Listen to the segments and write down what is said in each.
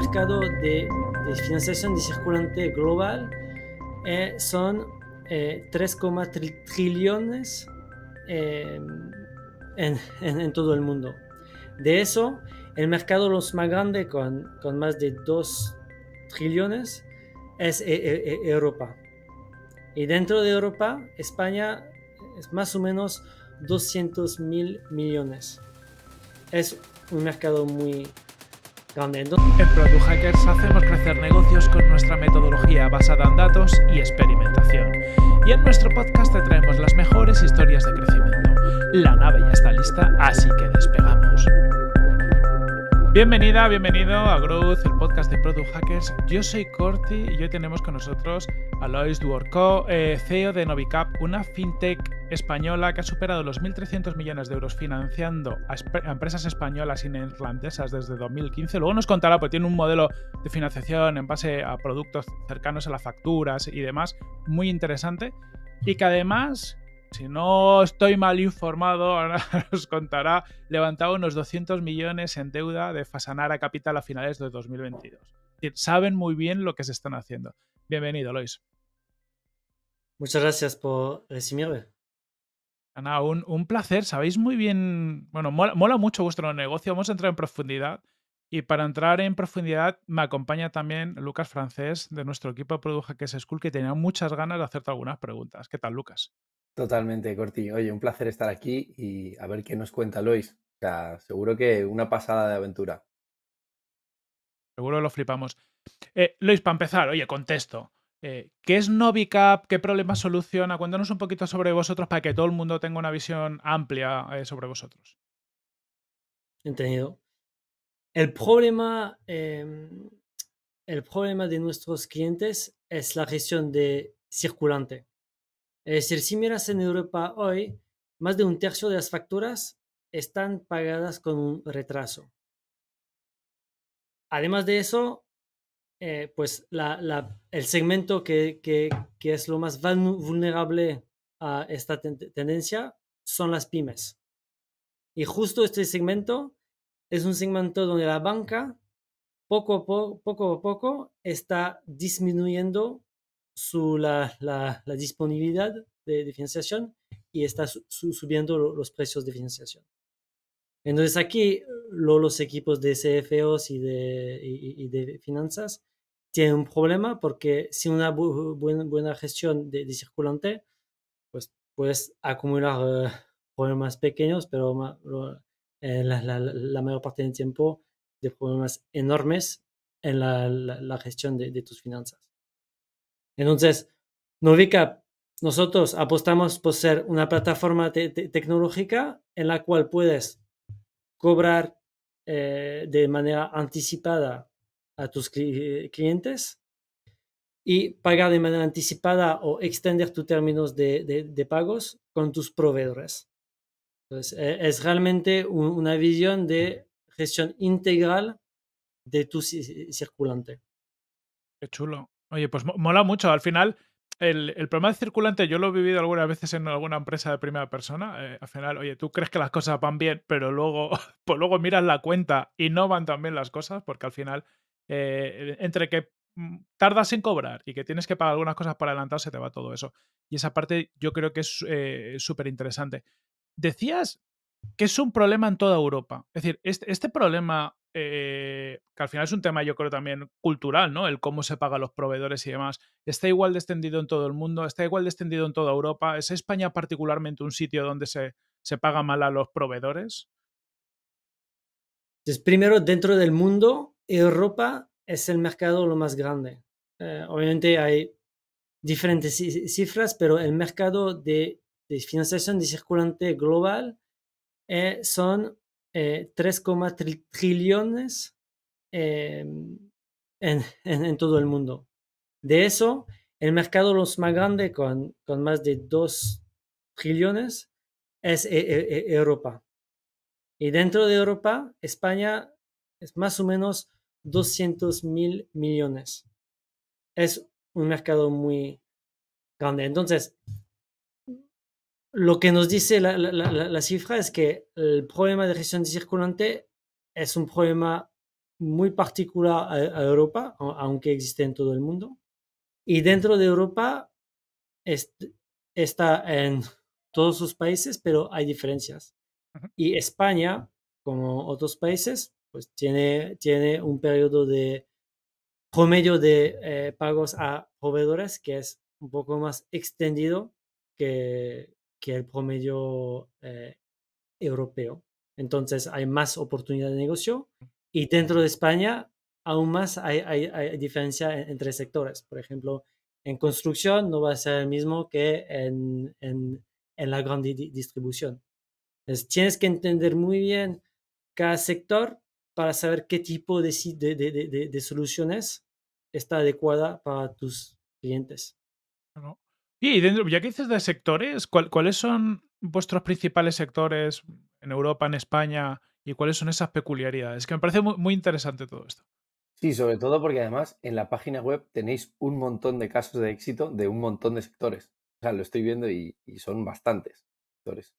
mercado de, financiación de circulante global eh, son 3,3 eh, trillones eh, en, todo el mundo. De eso, el mercado más grande con, con más de 2 trillones es Europa. Y dentro de Europa, España es más o menos 200 mil millones. Es un mercado muy, en Product Hackers hacemos crecer negocios con nuestra metodología basada en datos y experimentación. Y en nuestro podcast te traemos las mejores historias de crecimiento. La nave ya está lista, así que despegamos. Bienvenida, bienvenido a Growth, el podcast de Product Hackers. Yo soy Corti y hoy tenemos con nosotros a Lois Duorco, eh, CEO de Novicap, una fintech española que ha superado los 1.300 millones de euros financiando a, empresas españolas y neerlandesas desde 2015. Luego nos contará, porque tiene un modelo de financiación en base a productos cercanos a las facturas y demás, muy interesante. Y que además, si no estoy mal informado, nos contará, levantado unos 200 millones en deuda de Fasanara Capital a finales de 2022. saben muy bien lo que se están haciendo. Bienvenido, Lois. Muchas gracias por recibirme un, placer. Sabéis muy bien, bueno, mola, mucho vuestro negocio. Vamos a entrar en profundidad. Y para entrar en profundidad me acompaña también Lucas Francés de nuestro equipo de Produja que es School, que tenía muchas ganas de hacerte algunas preguntas. ¿Qué tal, Lucas? Totalmente, Corti. Oye, un placer estar aquí y a ver qué nos cuenta Lois. O sea, seguro que una pasada de aventura. Seguro lo flipamos. Eh, Lois, para empezar, oye, contesto. Eh, ¿Qué es Novicap? ¿Qué problemas soluciona? Cuéntanos un poquito sobre vosotros para que todo el mundo tenga una visión amplia eh, sobre vosotros. Entendido. El problema, em, el problema de nuestros clientes es la gestión de circulante. Es decir, si miras en Europa hoy, más de un tercio de las facturas están pagadas con un retraso. Además de eso, eh, pues el segmento que, es lo más vulnerable a esta tendencia son las pymes. Y justo este segmento es un segmento donde la banca poco a poco, a poco está disminuyendo la, disponibilidad de, financiación y está subiendo los precios de financiación. Entonces aquí eh, los equipos de CFOs y de, y de finanzas tiene un problema porque sin una buena gestión de, circulante, pues puedes acumular eh, problemas pequeños, pero eh, la, mayor parte del tiempo de problemas enormes en la, gestión de, tus finanzas. Entonces, Novica, nosotros apostamos por ser una plataforma tecnológica en la cual puedes cobrar eh, de manera anticipada a tus clientes y pagar de manera anticipada o extender tus términos de, pagos con tus proveedores. Entonces, e-, es realmente una visión de gestión integral de tu circulante. Qué chulo. Oye, pues mola mucho. Al final, el, problema de circulante, yo lo he vivido algunas veces en alguna empresa de primera persona. Eh, al final, oye, tú crees que las cosas van bien, pero luego, pues luego miras la cuenta y no van tan bien las cosas, porque al final eh, entre que mm, tardas en cobrar y que tienes que pagar algunas cosas para adelantar se te va todo eso. Y esa parte yo creo que es eh, súper interesante. Decías que es un problema en toda Europa. Es decir, este, este problema, eh, que al final es un tema yo creo también cultural, ¿no? El cómo se paga a los proveedores y demás, está igual descendido en todo el mundo, está igual descendido en toda Europa. ¿Es España particularmente un sitio donde se, se paga mal a los proveedores? es pues primero, dentro del mundo, Europa es el mercado lo más grande. Eh, obviamente hay diferentes cifras, pero el mercado de, financiación de circulante global eh, son 3,3 eh, trillones en, todo el mundo. De eso, el mercado más grande, con, más de 2 trillones, es Europa. Y dentro de Europa, España es más o menos 200 mil millones. Es un mercado muy grande. Entonces, lo que nos dice la, cifra es que el problema de gestión de circulante es un problema muy particular a, Europa, aunque existe en todo el mundo. Y dentro de Europa está en todos sus países, pero hay diferencias. Y España, como otros países, pues tiene, tiene un periodo de promedio de eh, pagos a proveedores que es un poco más extendido que, que el promedio eh, europeo. Entonces hay más oportunidad de negocio y dentro de España aún más hay, hay, diferencia entre sectores. Por ejemplo, en construcción no va a ser el mismo que en, la gran distribución. Entonces, tienes que entender muy bien cada sector para saber qué tipo de, soluciones está adecuada para tus clientes. Y dentro, ya que dices de sectores, ¿cuáles son vuestros principales sectores en Europa, en España, y cuáles son esas peculiaridades? Que me parece muy, interesante todo esto. Sí, sobre todo porque además en la página web tenéis un montón de casos de éxito de un montón de sectores. O sea, lo estoy viendo y, y son bastantes sectores.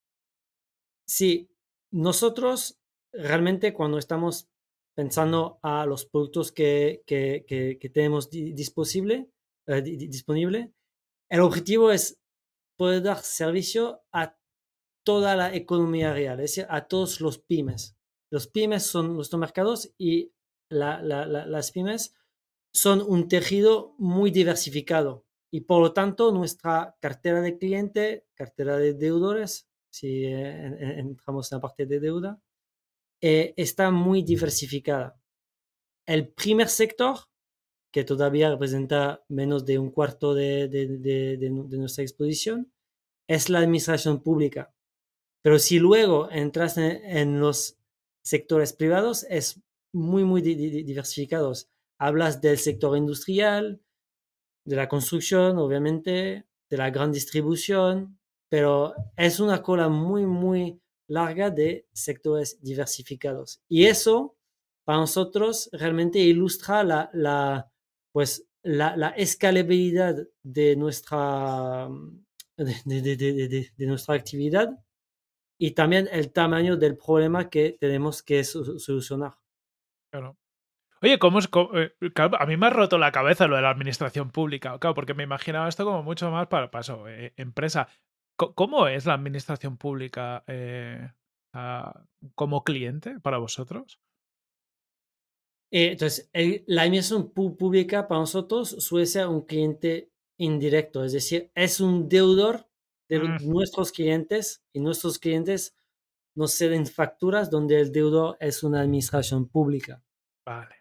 Sí, nosotros realmente cuando estamos pensando a los productos que, que, tenemos disponible, eh, disponible, el objetivo es poder dar servicio a toda la economía real, es decir, a todos los pymes. Los pymes son nuestros mercados y las pymes son un tejido muy diversificado y por lo tanto nuestra cartera de cliente, cartera de deudores, si eh, entramos en la parte de deuda, eh, está muy diversificada. El primer sector, que todavía representa menos de un cuarto de, de, nuestra exposición, es la administración pública. Pero si luego entras en, los sectores privados, es muy, muy diversificados. Hablas del sector industrial, de la construcción, obviamente, de la gran distribución, pero es una cola muy, muy larga de sectores diversificados. Y eso para nosotros realmente ilustra la, la pues, la, escalabilidad de nuestra, mm, de, nuestra actividad y también el tamaño del problema que tenemos que solucionar. Claro. Oye, ¿cómo es? Eh, a mí me ha roto la cabeza lo de la administración pública, claro, porque me imaginaba esto como mucho más para paso, eh, empresa. ¿Cómo es la administración pública eh, como cliente para vosotros? Eh, entonces, la administración pública para nosotros suele ser un cliente indirecto, es decir, es un deudor de mm. nuestros clientes y nuestros clientes nos ceden facturas donde el deudor es una administración pública. Vale,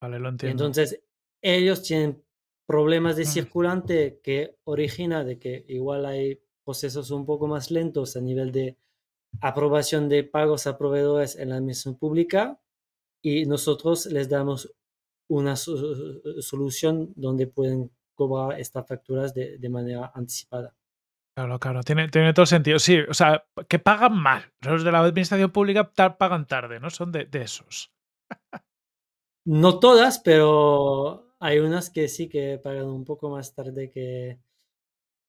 vale, lo entiendo. Entonces, ellos tienen problemas de mm. circulante que origina de que igual hay procesos un poco más lentos a nivel de aprobación de pagos a proveedores en la administración pública y nosotros les damos una solución donde pueden cobrar estas facturas de, manera anticipada. Claro, claro, tiene, tiene, todo sentido. Sí, o sea, que pagan mal. Los de la administración pública pagan tarde, ¿no? Son de, de esos. no todas, pero hay unas que sí que pagan un poco más tarde que,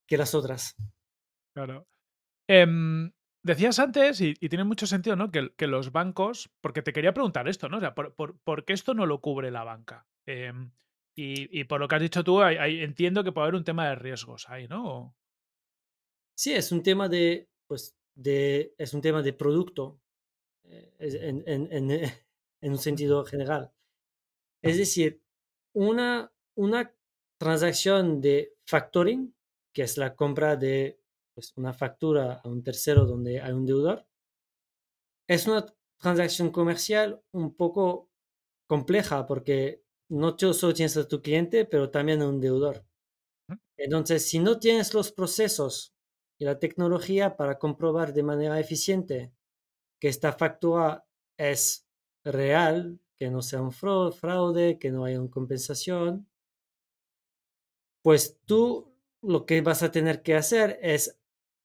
que las otras. Claro. Em, decías antes, y, tiene mucho sentido, ¿no? Que, los bancos. Porque te quería preguntar esto, ¿no? O sea, ¿por, qué esto no lo cubre la banca? Em, y, por lo que has dicho tú, entiendo que puede haber un tema de riesgos ahí, ¿no? Sí, es un tema de. Pues, de, es un tema de producto eh, en, en eh, un sentido general. Es decir, una, una transacción de factoring, que es la compra de pues, una factura a un tercero donde hay un deudor. Es una transacción comercial un poco compleja porque no solo tienes a tu cliente, pero también a un deudor. Entonces, si no tienes los procesos y la tecnología para comprobar de manera eficiente que esta factura es real, que no sea un fraude, que no haya una compensación, pues tú lo que vas a tener que hacer es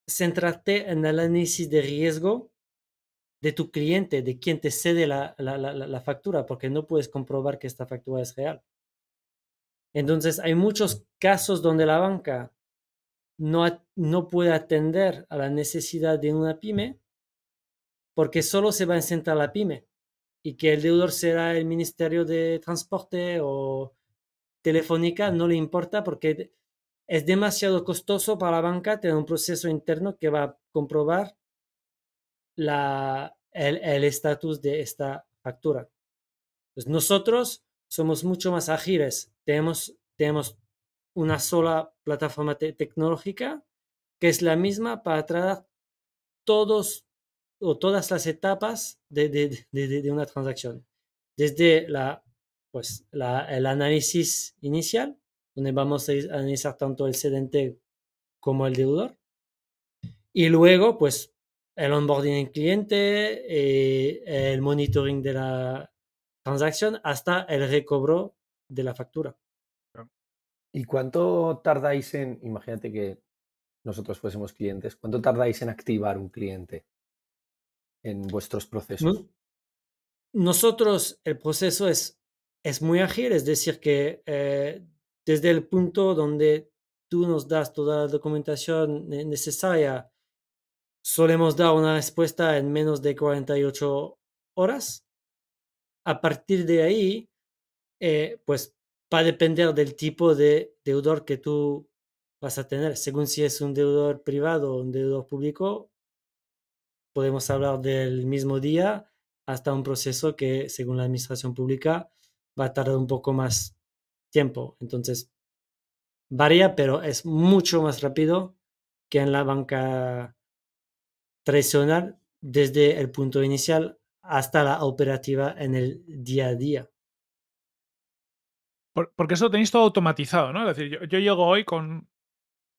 centrarte en el análisis de riesgo de tu cliente, de quien te cede la, factura, porque no puedes comprobar que esta factura es real. Entonces, hay muchos casos donde la banca no, no puede atender a la necesidad de una pyme porque solo se va a sentar la pyme y que el deudor será el Ministerio de Transporte o Telefónica, no le importa porque es demasiado costoso para la banca tener un proceso interno que va a comprobar el estatus de esta factura. Pues nosotros somos mucho más ágiles. Tenemos, tenemos una sola plataforma tecnológica que es la misma para tratar todos o todas las etapas de, una transacción. Desde la, pues, el análisis inicial donde vamos a analizar tanto el cedente como el deudor. Y luego, pues, el onboarding del cliente, eh, el monitoring de la transacción hasta el recobro de la factura. ¿Y cuánto tardáis en, imagínate que nosotros fuésemos clientes, cuánto tardáis en activar un cliente en vuestros procesos? Nosotros, el proceso es, es muy ágil, es decir, que eh, desde el punto donde tú nos das toda la documentación necesaria, solemos dar una respuesta en menos de 48 horas. A partir de ahí, eh, pues va a depender del tipo de deudor que tú vas a tener. Según si es un deudor privado o un deudor público, podemos hablar del mismo día hasta un proceso que, según la administración pública, va a tardar un poco más tiempo. Entonces, varía, pero es mucho más rápido que en la banca tradicional desde el punto inicial hasta la operativa en el día a día. Porque eso tenéis todo automatizado, ¿no? Es decir, yo, yo llego hoy con,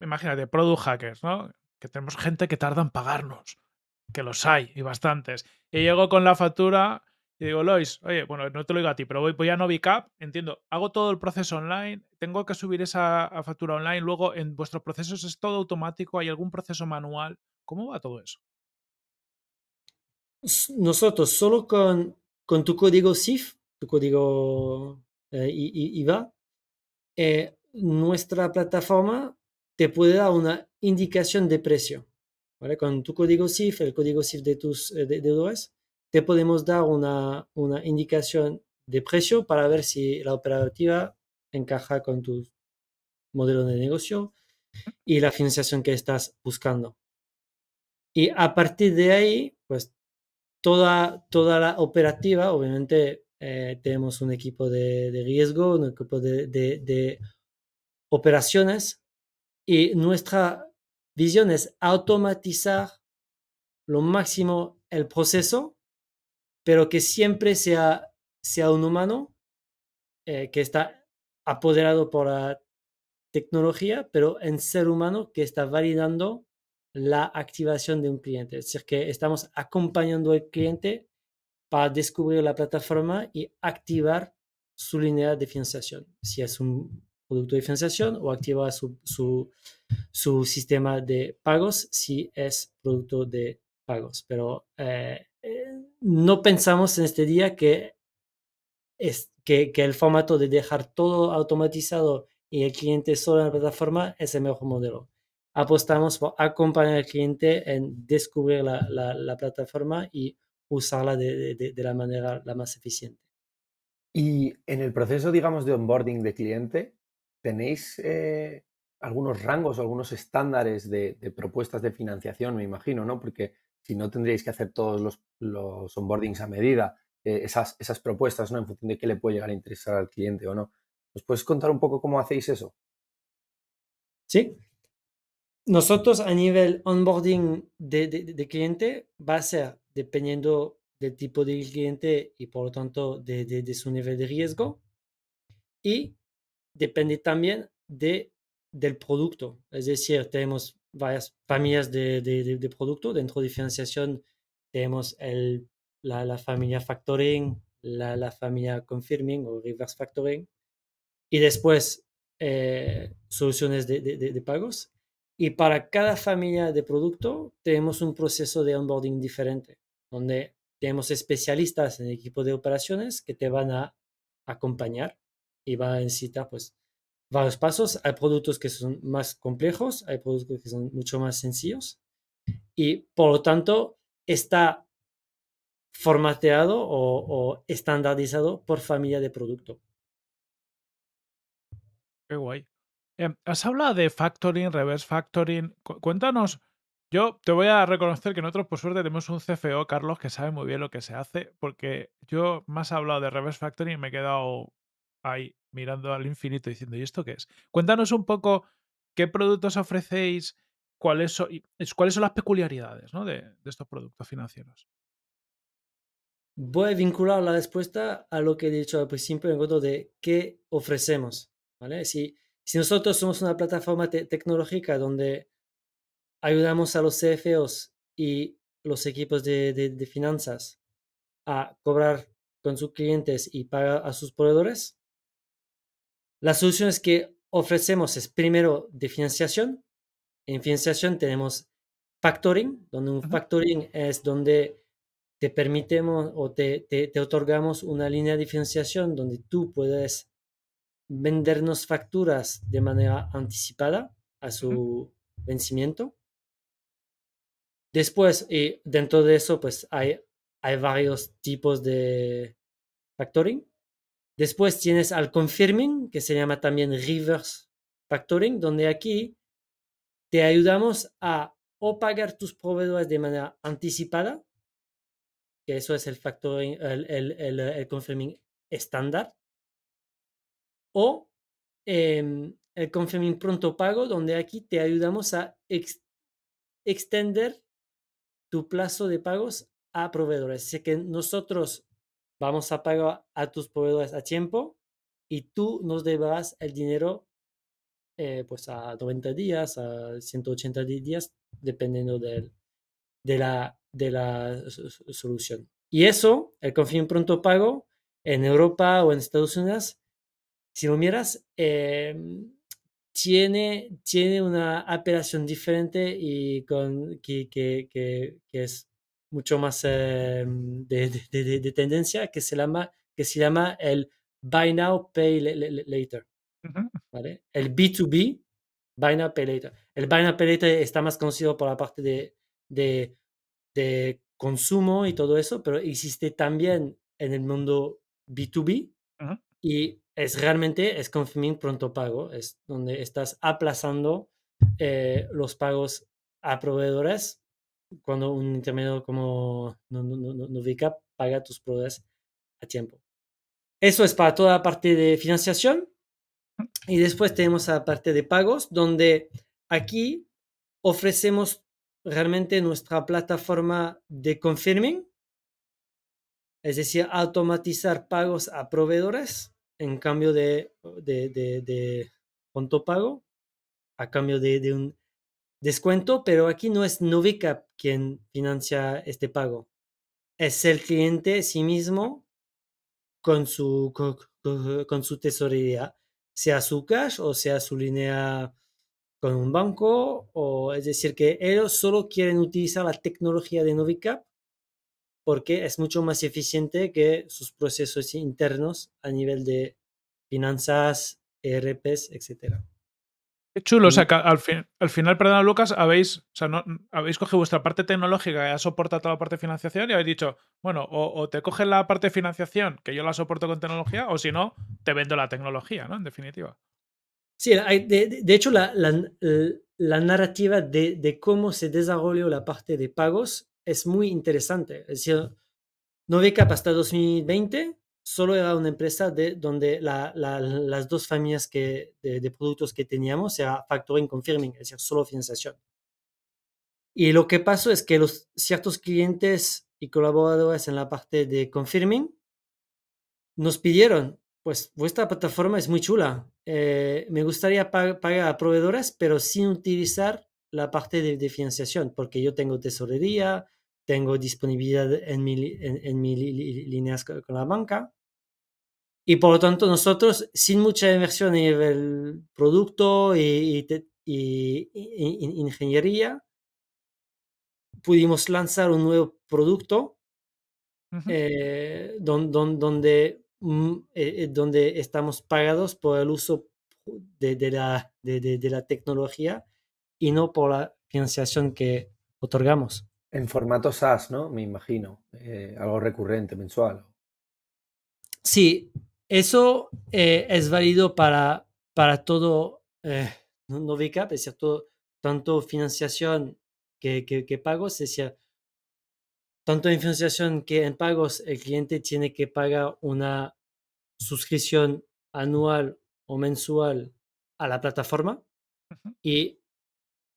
imagínate, product hackers, ¿no? Que tenemos gente que tarda en pagarnos, que los hay y bastantes. Y mm. llego con la factura y digo, Lois, oye, bueno, no te lo digo a ti, pero voy, a Novicap, entiendo, hago todo el proceso online, tengo que subir esa factura online, luego en vuestros procesos es todo automático, hay algún proceso manual. ¿Cómo va todo eso? Nosotros solo con, con tu código SIF, tu código eh, IVA, eh, nuestra plataforma te puede dar una indicación de precio. ¿vale? Con tu código SIF, el código SIF de tus eh, te podemos dar una, una indicación de precio para ver si la operativa encaja con tu modelo de negocio y la financiación que estás buscando. Y a partir de ahí, pues toda, toda la operativa, obviamente eh, tenemos un equipo de, riesgo, un equipo de, de operaciones y nuestra visión es automatizar lo máximo el proceso pero que siempre sea, sea un humano eh, que está apoderado por la tecnología, pero en ser humano que está validando la activación de un cliente. Es decir, que estamos acompañando al cliente para descubrir la plataforma y activar su línea de financiación, si es un producto de financiación o activar su, su, sistema de pagos si es producto de pagos. Pero eh, no pensamos en este día que, que, el formato de dejar todo automatizado y el cliente solo en la plataforma es el mejor modelo. Apostamos por acompañar al cliente en descubrir la, plataforma y usarla de, la manera la más eficiente. Y en el proceso, digamos, de onboarding de cliente, ¿tenéis eh, algunos rangos o algunos estándares de, propuestas de financiación, me imagino, ¿no? Porque si no tendríais que hacer todos los, los onboardings a medida, eh, esas, esas propuestas, ¿no? En función de qué le puede llegar a interesar al cliente o no. ¿Nos puedes contar un poco cómo hacéis eso? Sí. Nosotros a nivel onboarding de, de, de cliente va a ser dependiendo del tipo de cliente y por lo tanto de, de su nivel de riesgo y depende también de, del producto. Es decir, tenemos varias familias de, producto. Dentro de financiación tenemos la, familia factoring, la, familia confirming o reverse factoring, y después eh, soluciones de, pagos. Y para cada familia de producto tenemos un proceso de onboarding diferente, donde tenemos especialistas en el equipo de operaciones que te van a acompañar y van a necesitar pues varios pasos. Hay productos que son más complejos, hay productos que son mucho más sencillos y por lo tanto está formateado o, estandarizado por familia de producto. Qué guay. Em, has hablado de factoring, reverse factoring. cuéntanos, yo te voy a reconocer que nosotros, por suerte, tenemos un CFO, Carlos, que sabe muy bien lo que se hace, porque yo más hablado de reverse factoring me he quedado ahí mirando al infinito diciendo, ¿y esto qué es? Cuéntanos un poco qué productos ofrecéis, cuáles son, cuáles son las peculiaridades de, estos productos financieros. Voy a vincular la respuesta a lo que he dicho al principio en cuanto de qué ofrecemos. ¿vale? Si, nosotros somos una plataforma tecnológica donde ayudamos a los CFOs y los equipos de finanzas a cobrar con sus clientes y pagar a sus proveedores, las soluciones que ofrecemos es primero de financiación. En financiación tenemos factoring, donde un factoring es donde te permitemos o te, otorgamos una línea de financiación donde tú puedes vendernos facturas de manera anticipada a su vencimiento. Después, y dentro de eso, pues hay varios tipos de factoring. Después tienes al confirming, que se llama también reverse factoring, donde aquí te ayudamos a o pagar tus proveedores de manera anticipada, que eso es el el, confirming estándar, o em, el confirming pronto pago, donde aquí te ayudamos a extender tu plazo de pagos a proveedores. Así que nosotros Vamos a pagar a tus proveedores a tiempo y tú nos debas el dinero eh, pues a 90 días, a 180 días, dependiendo del, de, la, de la solución. Y eso, el confín en pronto pago, en Europa o en Estados Unidos, si lo miras, em, tiene, tiene una apelación diferente y con, que, que, que es mucho más eh, de, tendencia que se llama, que se llama el Buy Now, Pay Later. ¿vale? El B2B, Buy Now, Pay Later. El Buy Now, Pay Later está más conocido por la parte de, de, consumo y todo eso, pero existe también en el mundo B2B y es realmente es confirming pronto pago, es donde estás aplazando eh, los pagos a proveedores cuando un intermediario como Novica paga tus pruebas a tiempo. Eso es para toda la parte de financiación. Y después tenemos la parte de pagos, donde aquí ofrecemos realmente nuestra plataforma de confirming, es decir, automatizar pagos a proveedores en cambio de, de, de, pago, a cambio de, un descuento, pero aquí no es Novica quien financia este pago. Es el cliente sí mismo con su, con, su tesorería, sea su cash o sea su línea con un banco, o es decir, que ellos solo quieren utilizar la tecnología de Novicap porque es mucho más eficiente que sus procesos internos a nivel de finanzas, ERPs, etcétera chulo, o sea, que al, al final, perdón, Lucas, habéis, habéis cogido vuestra parte tecnológica y ha soportado la parte de financiación y habéis dicho, bueno, o, te coges la parte de financiación, que yo la soporto con tecnología, o si no, te vendo la tecnología, ¿no? En definitiva. Sí, de, hecho, la, narrativa de, cómo se desarrolló la parte de pagos es muy interesante. Es decir, no Noveca hasta 2020 solo era una empresa de, donde las dos familias de, productos que teníamos era factoring confirming, es decir, solo financiación. Y lo que pasó es que los ciertos clientes y colaboradores en la parte de confirming nos pidieron, pues vuestra plataforma es muy chula, eh, me gustaría pagar a proveedores, pero sin utilizar la parte de, financiación, porque yo tengo tesorería, tengo disponibilidad en mi, en, líneas con la banca. Y por lo tanto, nosotros, sin mucha inversión en el producto y, ingeniería, pudimos lanzar un nuevo producto eh, donde, mm, eh, eh, donde estamos pagados por el uso de, la, de, la tecnología y no por la financiación que otorgamos. En formato SaaS, ¿no? Me imagino. algo recurrente, mensual. Sí, eso eh, es válido para, para todo, eh, no, es cierto, tanto financiación que, pagos, es decir, tanto en financiación que en pagos, el cliente tiene que pagar una suscripción anual o mensual a la plataforma y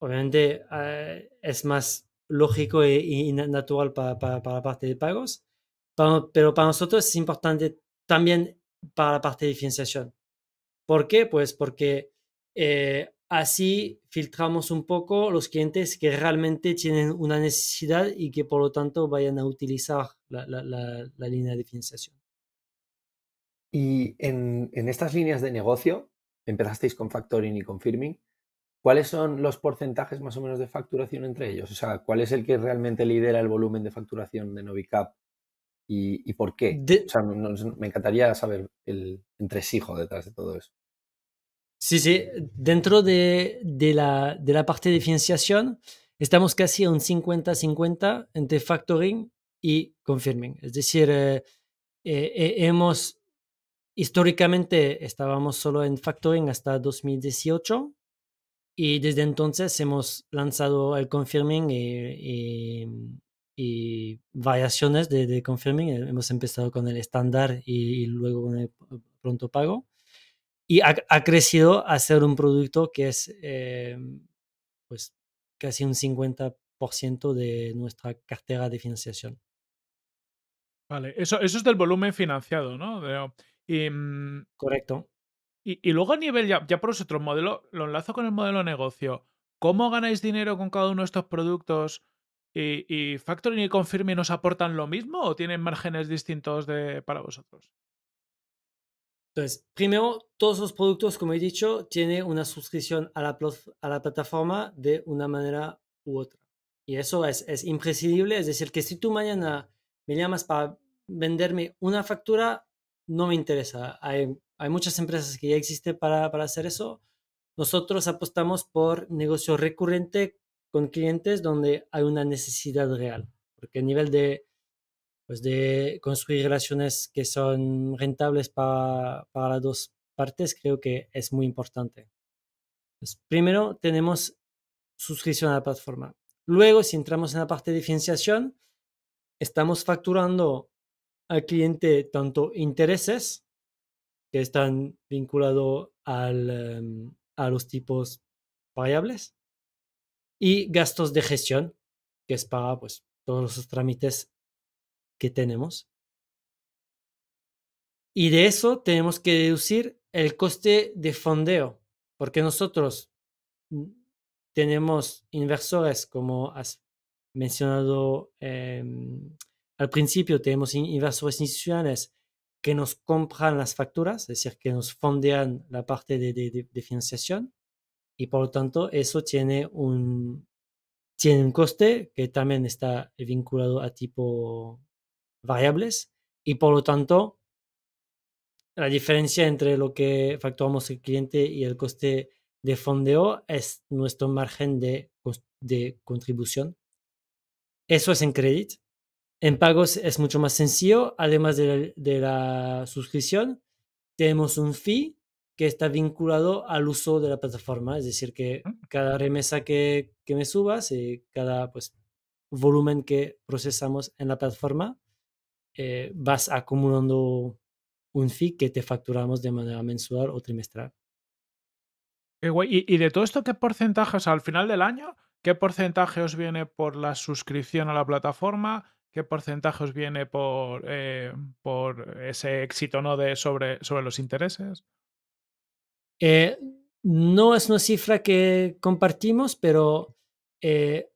obviamente eh, es más lógico e, y, natural para, la parte de pagos, pero para nosotros es importante también para la parte de financiación. ¿Por qué? Pues porque eh, así filtramos un poco los clientes que realmente tienen una necesidad y que por lo tanto vayan a utilizar la, línea de financiación. Y en, en, estas líneas de negocio, empezasteis con factoring y con firming, ¿cuáles son los porcentajes más o menos de facturación entre ellos? O sea, ¿cuál es el que realmente lidera el volumen de facturación de Novicap y, por qué. O sea, me encantaría saber el entresijo detrás de todo eso. Sí, sí, eh, dentro de, la, de la, parte de financiación estamos casi a un 50-50 entre factoring y confirming. Es decir, eh, eh, hemos históricamente estábamos solo en factoring hasta 2018 y desde entonces hemos lanzado el confirming y, y variaciones de, confirming. Eh, hemos empezado con el estándar y, luego con el pronto pago. Y ha, crecido a ser un producto que es eh, pues casi un 50% de nuestra cartera de financiación. Vale, eso, eso es del volumen financiado, ¿no? Y, mm, Correcto. Y, y, luego a nivel, ya, ya por otros modelo, lo enlazo con el modelo de negocio. ¿Cómo ganáis dinero con cada uno de estos productos? Eh, ¿Y, Factoring y Confirme nos aportan lo mismo o tienen márgenes distintos de, para vosotros? Entonces, primero, todos los productos, como he dicho, tienen una suscripción a la, a la plataforma de una manera u otra. Y eso es, imprescindible. Es decir, que si tú mañana me llamas para venderme una factura, no me interesa. Hay, hay muchas empresas que ya existen para, para hacer eso. Nosotros apostamos por negocio recurrente con clientes donde hay una necesidad real, porque a nivel de, pues, construir relaciones que son rentables para, las dos partes, creo que es muy importante. Pues, primero tenemos suscripción a la plataforma. Luego, si entramos en la parte de financiación, estamos facturando al cliente tanto intereses que están vinculados em, a los tipos variables, y gastos de gestión, que es para pues, todos los trámites que tenemos. Y de eso tenemos que deducir el coste de fondeo, porque nosotros mm, tenemos inversores, como has mencionado em, al principio, tenemos inversores institucionales que nos compran las facturas, es decir, que nos fondean la parte de financiación y por lo tanto eso tiene un, tiene un coste que también está vinculado a tipo variables y por lo tanto la diferencia entre lo que factuamos el cliente y el coste de fondeo es nuestro margen de, de contribución. Eso es en crédito. En pagos es mucho más sencillo, además de la suscripción, tenemos un fee que está vinculado al uso de la plataforma, es decir, que mm. cada remesa que, me subas y eh, cada pues, volumen que procesamos en la plataforma, eh, vas acumulando un fee que te facturamos de manera mensual o trimestral. ¿Y, de todo esto, ¿qué porcentaje? al final del año, ¿qué porcentaje os viene por la suscripción a la plataforma? ¿Qué porcentaje os viene por, eh, por ese éxito no de sobre, sobre los intereses? Eh, no es una cifra que compartimos, pero eh,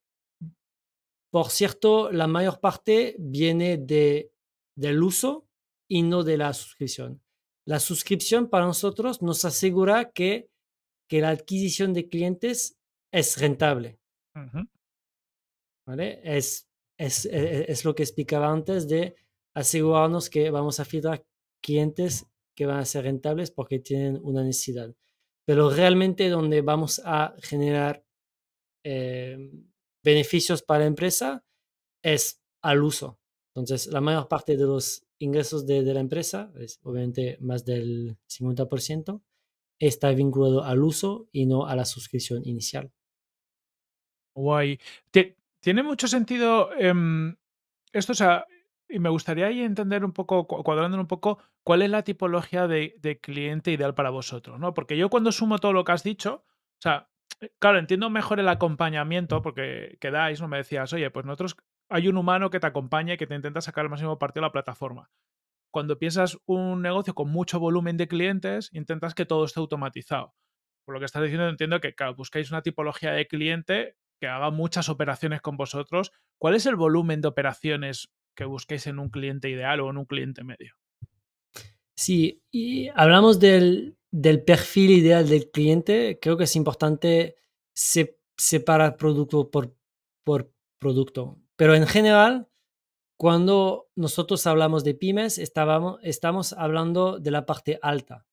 por cierto, la mayor parte viene del uso y no de la suscripción. La suscripción para nosotros nos asegura que, que la adquisición de clientes es rentable. ¿Vale? Es, es, e, e, es, lo que explicaba antes de asegurarnos que vamos a filtrar clientes que van a ser rentables porque tienen una necesidad. Pero realmente donde vamos a generar eh, beneficios para la empresa es al uso. Entonces, la mayor parte de los ingresos de, la empresa, es obviamente más del 50%, está vinculado al uso y no a la suscripción inicial. Guay. Tiene mucho sentido em, esto, o sea, y me gustaría ahí entender un poco, cuadrando un poco, cuál es la tipología de, cliente ideal para vosotros, ¿no? Porque yo cuando sumo todo lo que has dicho, o sea, eh, claro, entiendo mejor el acompañamiento, porque quedáis, dais, no me decías, oye, pues nosotros hay un humano que te acompaña y que te intenta sacar el máximo partido de la plataforma. Cuando piensas un negocio con mucho volumen de clientes, intentas que todo esté automatizado. Por lo que estás diciendo, entiendo que, buscáis una tipología de cliente que haga muchas operaciones con vosotros. ¿Cuál es el volumen de operaciones que busquéis en un cliente ideal o en un cliente medio. Sí, y hablamos del, perfil ideal del cliente. Creo que es importante separar producto por, producto. Pero en general, cuando nosotros hablamos de pymes, estábamos, estamos hablando de la parte alta.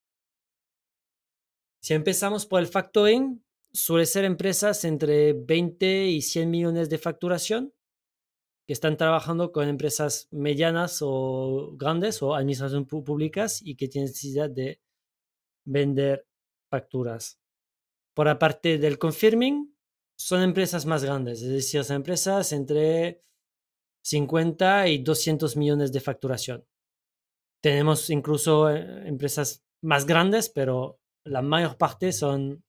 Si empezamos por el factoring, suele ser empresas entre 20 y 100 millones de facturación que están trabajando con empresas medianas o grandes o administraciones públicas y que tienen necesidad de vender facturas. Por aparte del confirming, son empresas más grandes, es decir, son empresas entre 50 y 200 millones de facturación. Tenemos incluso eh, empresas más grandes, pero la mayor parte son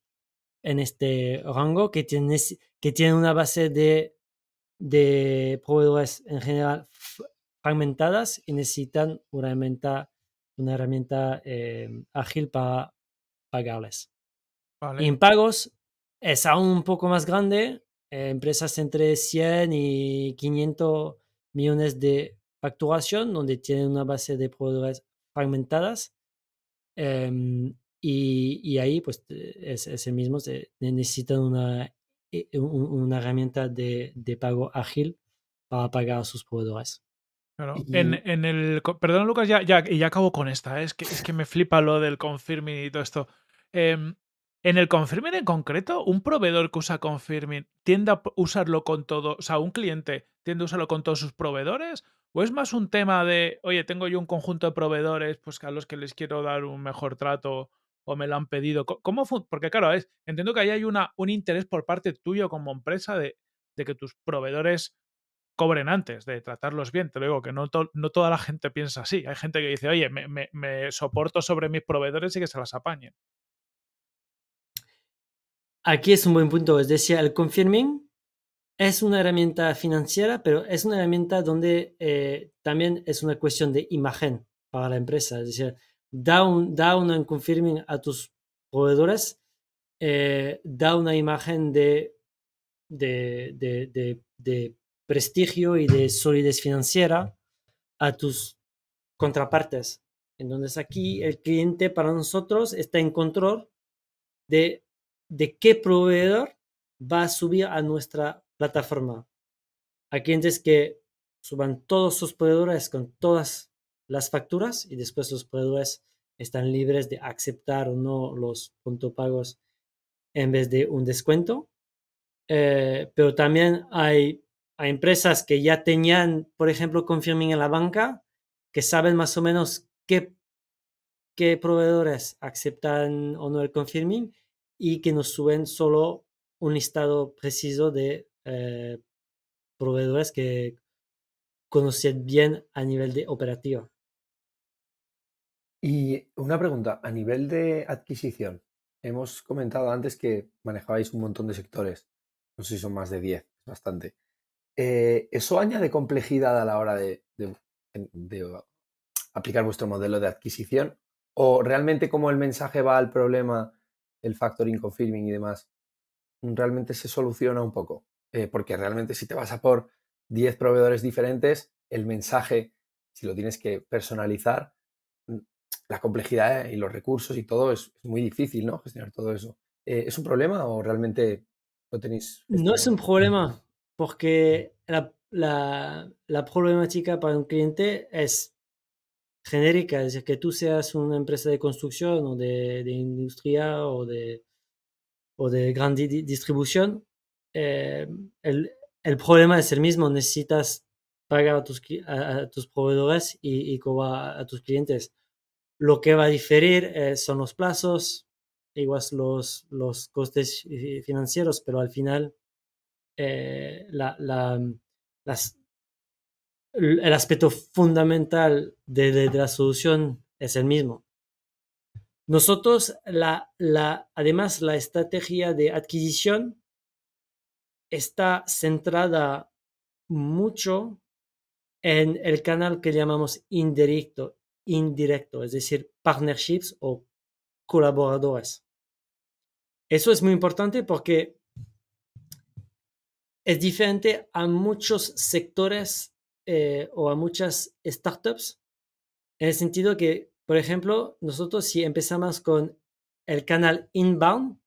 en este rango que que tienen una base de de proveedores en general fragmentadas y necesitan una herramienta, una herramienta eh, ágil para pagarles. impagos en pagos es aún un poco más grande, eh, empresas entre 100 y 500 millones de facturación, donde tienen una base de proveedores fragmentadas. Em, y, ahí, pues, es, es el mismo, se, necesitan una eh, una herramienta de, pago ágil para pagar a sus proveedores. Claro. En, en, el, perdón, Lucas, ya, ya, y ya acabo con esta. ¿eh? Es, que, es que me flipa lo del confirming y todo esto. Em, en el confirming en concreto, un proveedor que usa confirming tiende a usarlo con todo, o sea, un cliente tiende a usarlo con todos sus proveedores. ¿O es más un tema de, oye, tengo yo un conjunto de proveedores pues, a los que les quiero dar un mejor trato o me lo han pedido? ¿Cómo Porque claro, es, entiendo que ahí hay una, un interés por parte tuyo como empresa de, que tus proveedores cobren antes, de tratarlos bien. Te lo digo, que no, no toda la gente piensa así. Hay gente que dice, oye, me, soporto sobre mis proveedores y que se las apañen. Aquí es un buen punto. es decir, el confirming es una herramienta financiera, pero es una herramienta donde eh, también es una cuestión de imagen para la empresa. Es decir, down, down confirming a tus proveedores, eh, da una imagen de, de, prestigio y de solidez financiera a tus contrapartes. Entonces aquí el cliente para nosotros está en control de, de qué proveedor va a subir a nuestra plataforma. A clientes que suban todos sus proveedores con todas las facturas y después los proveedores están libres de aceptar o no los puntos pagos en vez de un descuento. Eh, pero también hay, empresas que ya tenían, por ejemplo, confirming en la banca, que saben más o menos qué, qué proveedores aceptan o no el confirming y que nos suben solo un listado preciso de eh, proveedores que conocen bien a nivel de operativa. Y una pregunta, a nivel de adquisición, hemos comentado antes que manejabais un montón de sectores, no sé si son más de 10, es bastante. Eh, ¿Eso añade complejidad a la hora de, uh, aplicar vuestro modelo de adquisición? ¿O realmente como el mensaje va al problema, el factoring, confirming y demás, realmente se soluciona un poco? Eh, porque realmente si te vas a por 10 proveedores diferentes, el mensaje, si lo tienes que personalizar, complejidad complejidades y los recursos y todo es, muy difícil, ¿no? Gestionar todo eso. Eh, ¿Es un problema o realmente lo tenéis? No es un problema, porque la, la, problemática para un cliente es genérica, es decir, que tú seas una empresa de construcción o de, de industria o de, o de gran distribución, eh, el, problema es el mismo, necesitas pagar a tus, proveedores y, y cobrar a tus clientes lo que va a diferir eh, son los plazos, igual los, los costes eh, financieros, pero al final eh, el aspecto fundamental de, la solución es el mismo. Nosotros, la, la, además, la estrategia de adquisición está centrada mucho en el canal que llamamos indirecto indirecto, es decir, partnerships o colaboradores. Eso es muy importante porque es diferente a muchos sectores eh, o a muchas startups, en el sentido que, por ejemplo, nosotros si empezamos con el canal inbound,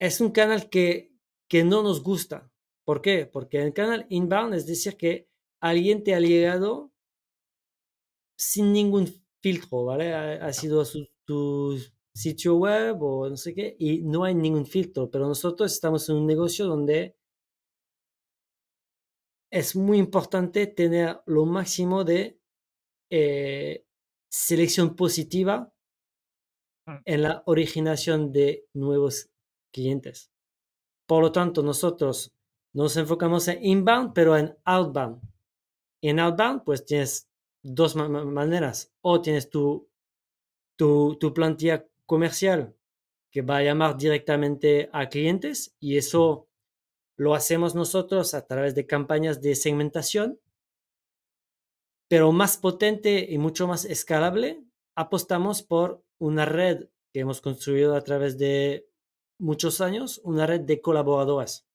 es un canal que, que no nos gusta. ¿Por qué? Porque el canal inbound es decir que alguien te ha llegado sin ningún filtro, ¿vale? Ha sido su, tu sitio web o no sé qué y no hay ningún filtro, pero nosotros estamos en un negocio donde es muy importante tener lo máximo de eh, selección positiva mm. en la originación de nuevos clientes. Por lo tanto, nosotros nos enfocamos en inbound, pero en outbound. en outbound, pues tienes dos maneras. O tienes tu, tu, tu, plantilla comercial que va a llamar directamente a clientes y eso lo hacemos nosotros a través de campañas de segmentación, pero más potente y mucho más escalable, apostamos por una red que hemos construido a través de muchos años, una red de colaboradores.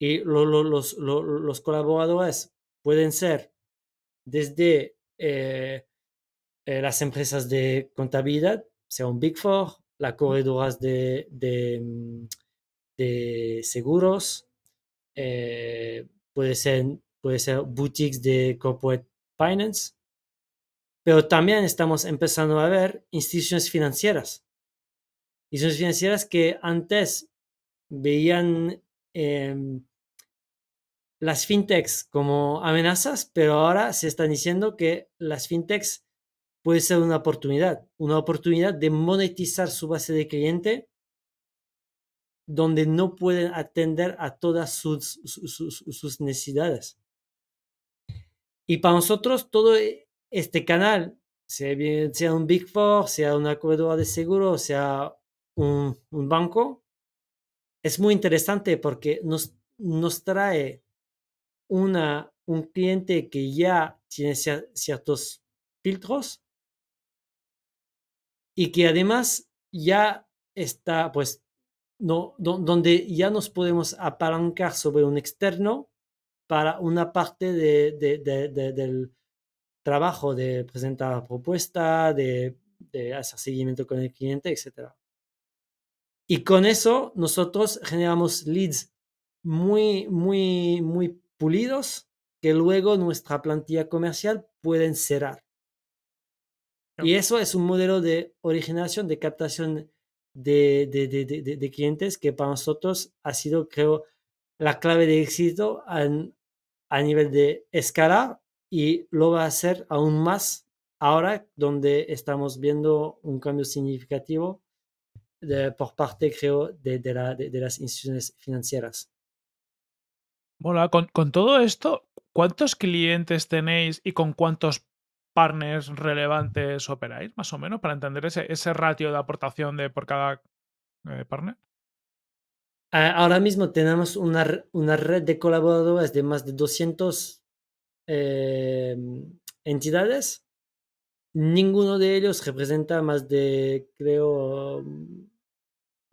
Y lo, los, los colaboradores pueden ser desde eh, eh, las empresas de contabilidad, sea un Big Four, las corredoras mm, de, seguros, eh, puede, ser, puede ser boutiques de corporate finance, pero también estamos empezando a ver instituciones financieras. Instituciones financieras que antes veían em, las fintechs como amenazas, pero ahora se están diciendo que las fintechs puede ser una oportunidad, una oportunidad de monetizar su base de cliente donde no pueden atender a todas sus, sus, necesidades. Y para nosotros todo e, este canal, sea, bien, sea un Big Four, sea una corredora de seguro, sea un, un banco, es muy interesante porque nos, nos trae una, un cliente que ya tiene ciertos filtros y que además ya está, pues, no, donde ya nos podemos apalancar sobre un externo para una parte del trabajo de presentar propuesta, de, hacer seguimiento con el cliente, etc. Y con eso nosotros generamos leads muy, muy, muy pulidos que luego nuestra plantilla comercial puede cerrar Y eso es un modelo de originación, de captación de, clientes que para nosotros ha sido, creo, la clave de éxito a nivel de escala y lo va a hacer aún más ahora donde estamos viendo un cambio significativo por parte, creo, de las instituciones financieras. Bueno, con, todo esto, ¿cuántos clientes tenéis y con cuántos partners relevantes operáis, más o menos, para entender ese, ese ratio de aportación de por cada eh, partner? Ahora mismo tenemos una, una, red de colaboradores de más de 200 em, entidades. Ninguno de ellos representa más de, creo,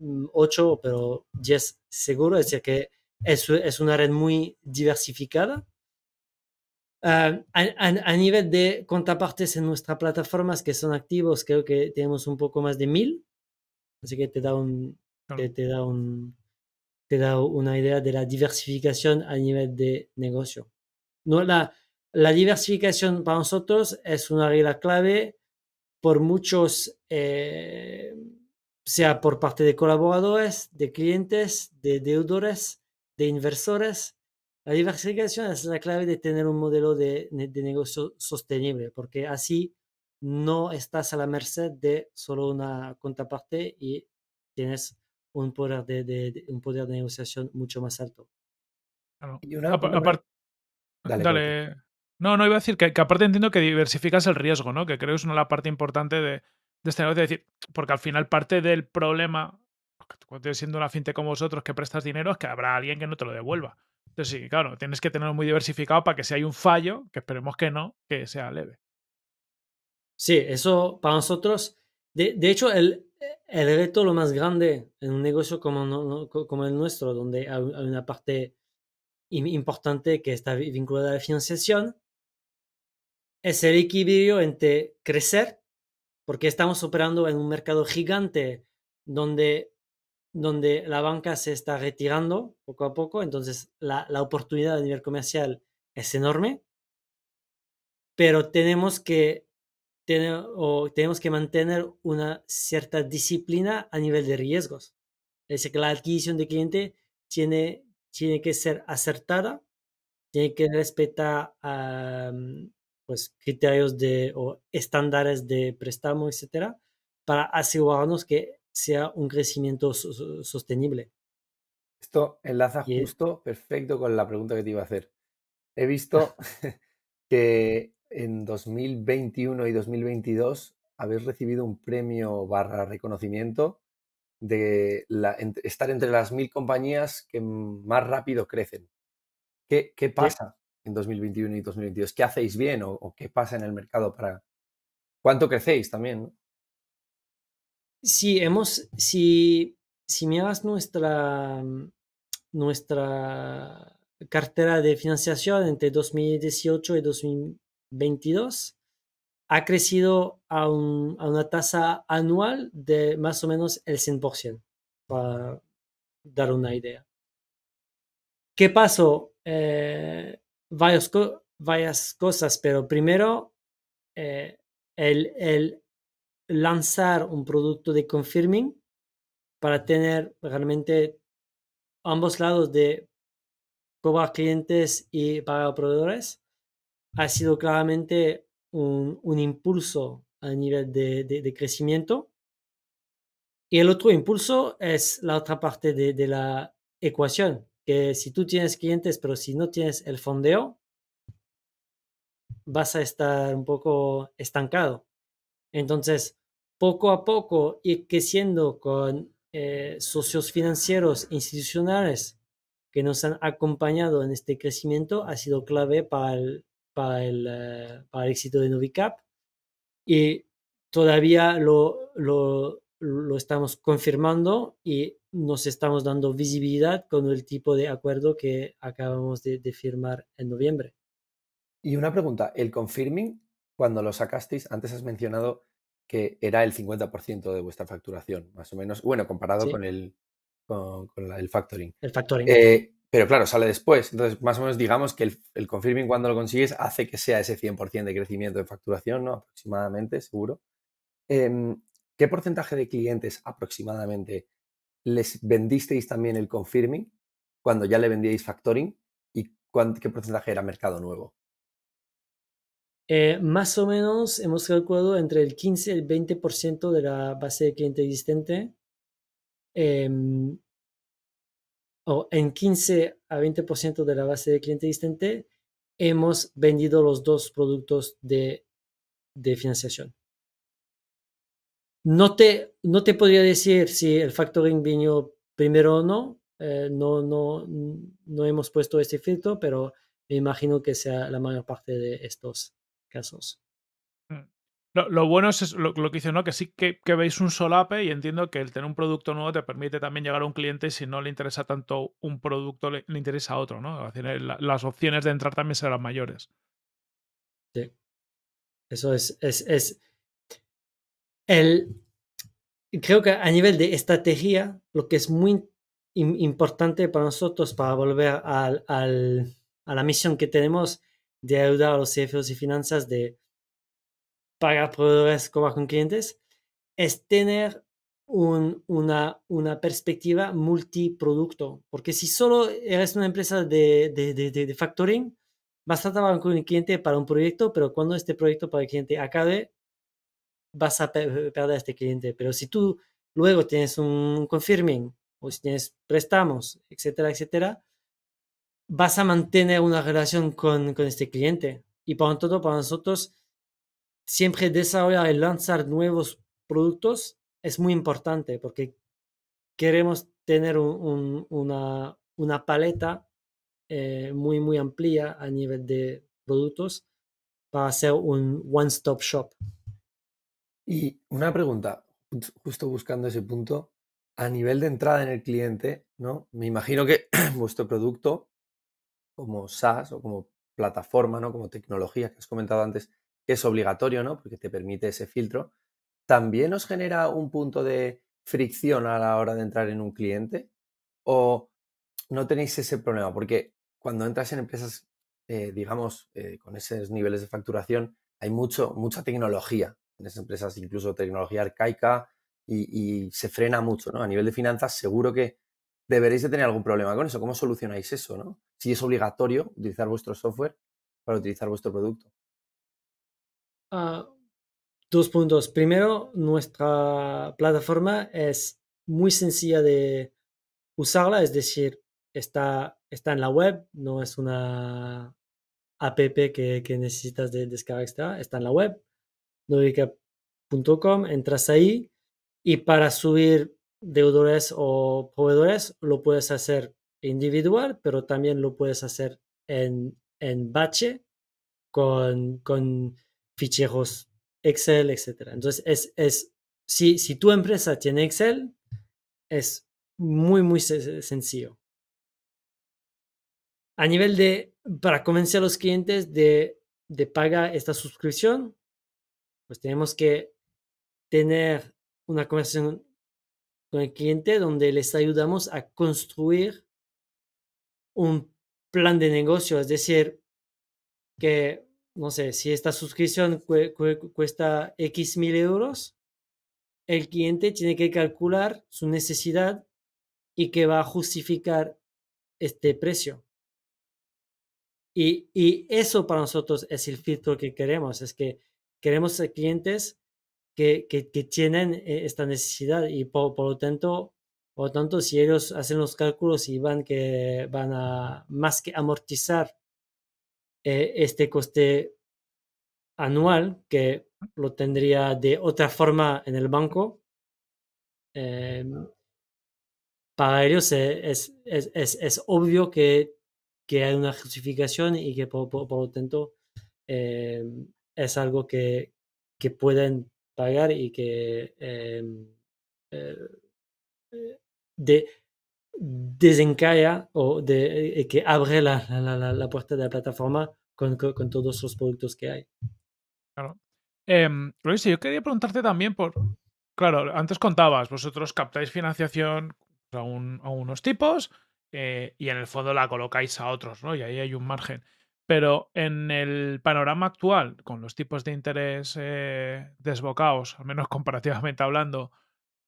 8, mm, pero 10 seguro. Es decir, que es, es una red muy diversificada. Ah, a, a, nivel de contrapartes en nuestras plataformas que son activos, creo que tenemos un poco más de mil. Así que te da un, te, da un, te da una idea de la diversificación a nivel de negocio. No, la, la diversificación para nosotros es una regla clave por muchos, eh, sea por parte de colaboradores, de clientes, de deudores, de inversores, la diversificación es la clave de tener un modelo de, de negocio sostenible, porque así no estás a la merced de solo una contraparte y tienes un poder de, un poder de negociación mucho más alto. No, no iba a decir que, que, aparte entiendo que diversificas el riesgo, ¿no? Que creo que es una la parte importante de, de este negocio. decir, porque al final parte del problema pues, cuando siendo una finte como vosotros que prestas dinero, es que habrá alguien que no te lo devuelva. Entonces, sí, claro, tienes que tenerlo muy diversificado para que si hay un fallo, que esperemos que no, que sea leve. Sí, eso para nosotros, de, hecho, el, el, reto lo más grande en un negocio como, como el nuestro, donde hay una parte importante que está vinculada a la financiación, es el equilibrio entre crecer, porque estamos operando en un mercado gigante donde donde la banca se está retirando poco a poco, entonces la, oportunidad a nivel comercial es enorme, pero tenemos que, tener, o tenemos que mantener una cierta disciplina a nivel de riesgos. Es decir, que la adquisición de cliente tiene, tiene que ser acertada, tiene que respetar pues, criterios de, o estándares de préstamo, etcétera, para asegurarnos que sea un crecimiento sostenible. Esto enlaza e justo, perfecto, con la pregunta que te iba a hacer. He visto que en 2021 y 2022 habéis recibido un premio barra reconocimiento de estar entre las mil compañías que más rápido crecen. ¿Qué, pasa en 2021 y 2022? ¿Qué hacéis bien o, qué pasa en el mercado para... ¿Cuánto crecéis también? si hemos, si, si miras nuestra, mm, nuestra cartera de financiación entre 2018 y 2022, ha crecido a, una tasa anual de más o menos el 100%, para dar una idea. ¿Qué pasó? Eh, varias cosas, pero primero, eh, el lanzar un producto de confirming para tener realmente ambos lados de cobrar clientes y pagar proveedores ha sido claramente un, impulso a nivel de, crecimiento. Y el otro impulso es la otra parte de la ecuación, que si tú tienes clientes pero si no tienes el fondeo, vas a estar un poco estancado. Entonces, poco a poco ir creciendo con eh, socios financieros e institucionales que nos han acompañado en este crecimiento ha sido clave para el, eh, éxito de Novicap y todavía lo, estamos confirmando y nos estamos dando visibilidad con el tipo de acuerdo que acabamos de firmar en noviembre. Y una pregunta, ¿el confirming cuando lo sacasteis, antes has mencionado que era el 50% de vuestra facturación, más o menos, bueno, comparado con, el, con, el factoring. El factoring. Eh, pero claro, sale después. Entonces, más o menos digamos que el, confirming cuando lo consigues hace que sea ese 100% de crecimiento de facturación, ¿no? Aproximadamente, seguro. Em, ¿Qué porcentaje de clientes aproximadamente les vendisteis también el confirming cuando ya le vendíais factoring? ¿Y qué porcentaje era mercado nuevo? Eh, más o menos hemos calculado entre el 15 y el 20% de la base de cliente existente. Em, o en 15 a 20% de la base de cliente existente hemos vendido los dos productos de, de financiación. No te, no te podría decir si el factoring vino primero o no. Eh, no, no, no hemos puesto este filtro, pero me imagino que sea la mayor parte de estos casos. Mm. Lo, bueno es lo, que hice, ¿no? Que sí que, veis un solape y entiendo que el tener un producto nuevo te permite también llegar a un cliente si no le interesa tanto un producto, le, interesa otro, ¿no? las opciones de entrar también serán mayores. Sí. Eso es, es, es, creo que a nivel de estrategia, lo que es muy importante para nosotros para volver a la misión que tenemos de ayudar a los CFOs y finanzas de pagar proveedores, como con clientes, es tener un, una, una perspectiva multiproducto. Porque si solo eres una empresa de, de, de, factoring, vas a trabajar con un cliente para un proyecto, pero cuando este proyecto para el cliente acabe, vas a perder a este cliente. Pero si tú luego tienes un confirming o si tienes préstamos, etcétera, etcétera, vas a mantener una relación con, este cliente. Y por tanto para nosotros, siempre hora de lanzar nuevos productos es muy importante porque queremos tener una, una, paleta eh, muy, muy amplia a nivel de productos para hacer un one-stop shop. Y una pregunta, justo buscando ese punto, a nivel de entrada en el cliente, ¿no? Me imagino que vuestro producto como SaaS o como plataforma, ¿no? Como tecnología que has comentado antes, que es obligatorio, ¿no? Porque te permite ese filtro. ¿También os genera un punto de fricción a la hora de entrar en un cliente? ¿O no tenéis ese problema? Porque cuando entras en empresas, eh, digamos, eh, con esos niveles de facturación, hay mucho, mucha tecnología. En esas empresas, incluso tecnología arcaica, y, y se frena mucho, ¿no? A nivel de finanzas, seguro que deberéis de tener algún problema con eso. ¿Cómo solucionáis eso? ¿no? Si es obligatorio utilizar vuestro software para utilizar vuestro producto. Ah, dos puntos. Primero, nuestra plataforma es muy sencilla de usarla, es decir, está, está en la web, no es una app que, necesitas de descargar está en la web, novica.com, entras ahí y para subir deudores o proveedores, lo puedes hacer individual, pero también lo puedes hacer en, en bache con, con ficheros Excel, etc. Entonces, es, es, si, si tu empresa tiene Excel, es muy, muy sencillo. A nivel de, para convencer a los clientes de, de pagar esta suscripción, pues tenemos que tener una conversación el cliente donde les ayudamos a construir un plan de negocio, es decir, que, no sé, si esta suscripción cuesta X mil euros, el cliente tiene que calcular su necesidad y que va a justificar este precio. Y, y eso para nosotros es el filtro que queremos, es que queremos clientes que, tienen eh, esta necesidad y por, lo tanto por tanto, si ellos hacen los cálculos y van que van a más que amortizar eh, este coste anual que lo tendría de otra forma en el banco, eh, para ellos es, es, es, obvio que, hay una justificación y que por, lo tanto es algo que, que pueden pagar y que em, eh, eh, de, desencalla o de, eh, que abre la, la, la, la, puerta de la plataforma con, todos los productos que hay. Claro. Em, Luis, yo quería preguntarte también por, claro, antes contabas, vosotros captáis financiación a, a unos tipos eh, y en el fondo la colocáis a otros, ¿no? Y ahí hay un margen. Pero en el panorama actual, con los tipos de interés eh, desbocados, al menos comparativamente hablando,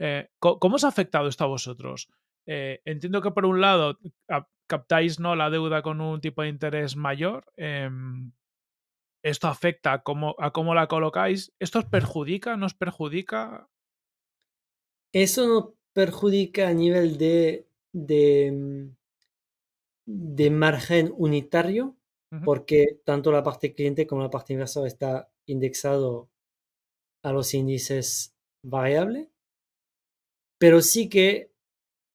eh, ¿cómo os ha afectado esto a vosotros? Eh, entiendo que por un lado captáis ¿no? la deuda con un tipo de interés mayor. Em, esto afecta a cómo, la colocáis. ¿Esto os perjudica? ¿Nos perjudica? Eso no perjudica a nivel de mm, margen unitario, porque tanto la parte cliente como la parte inversora está indexado a los índices variable pero sí que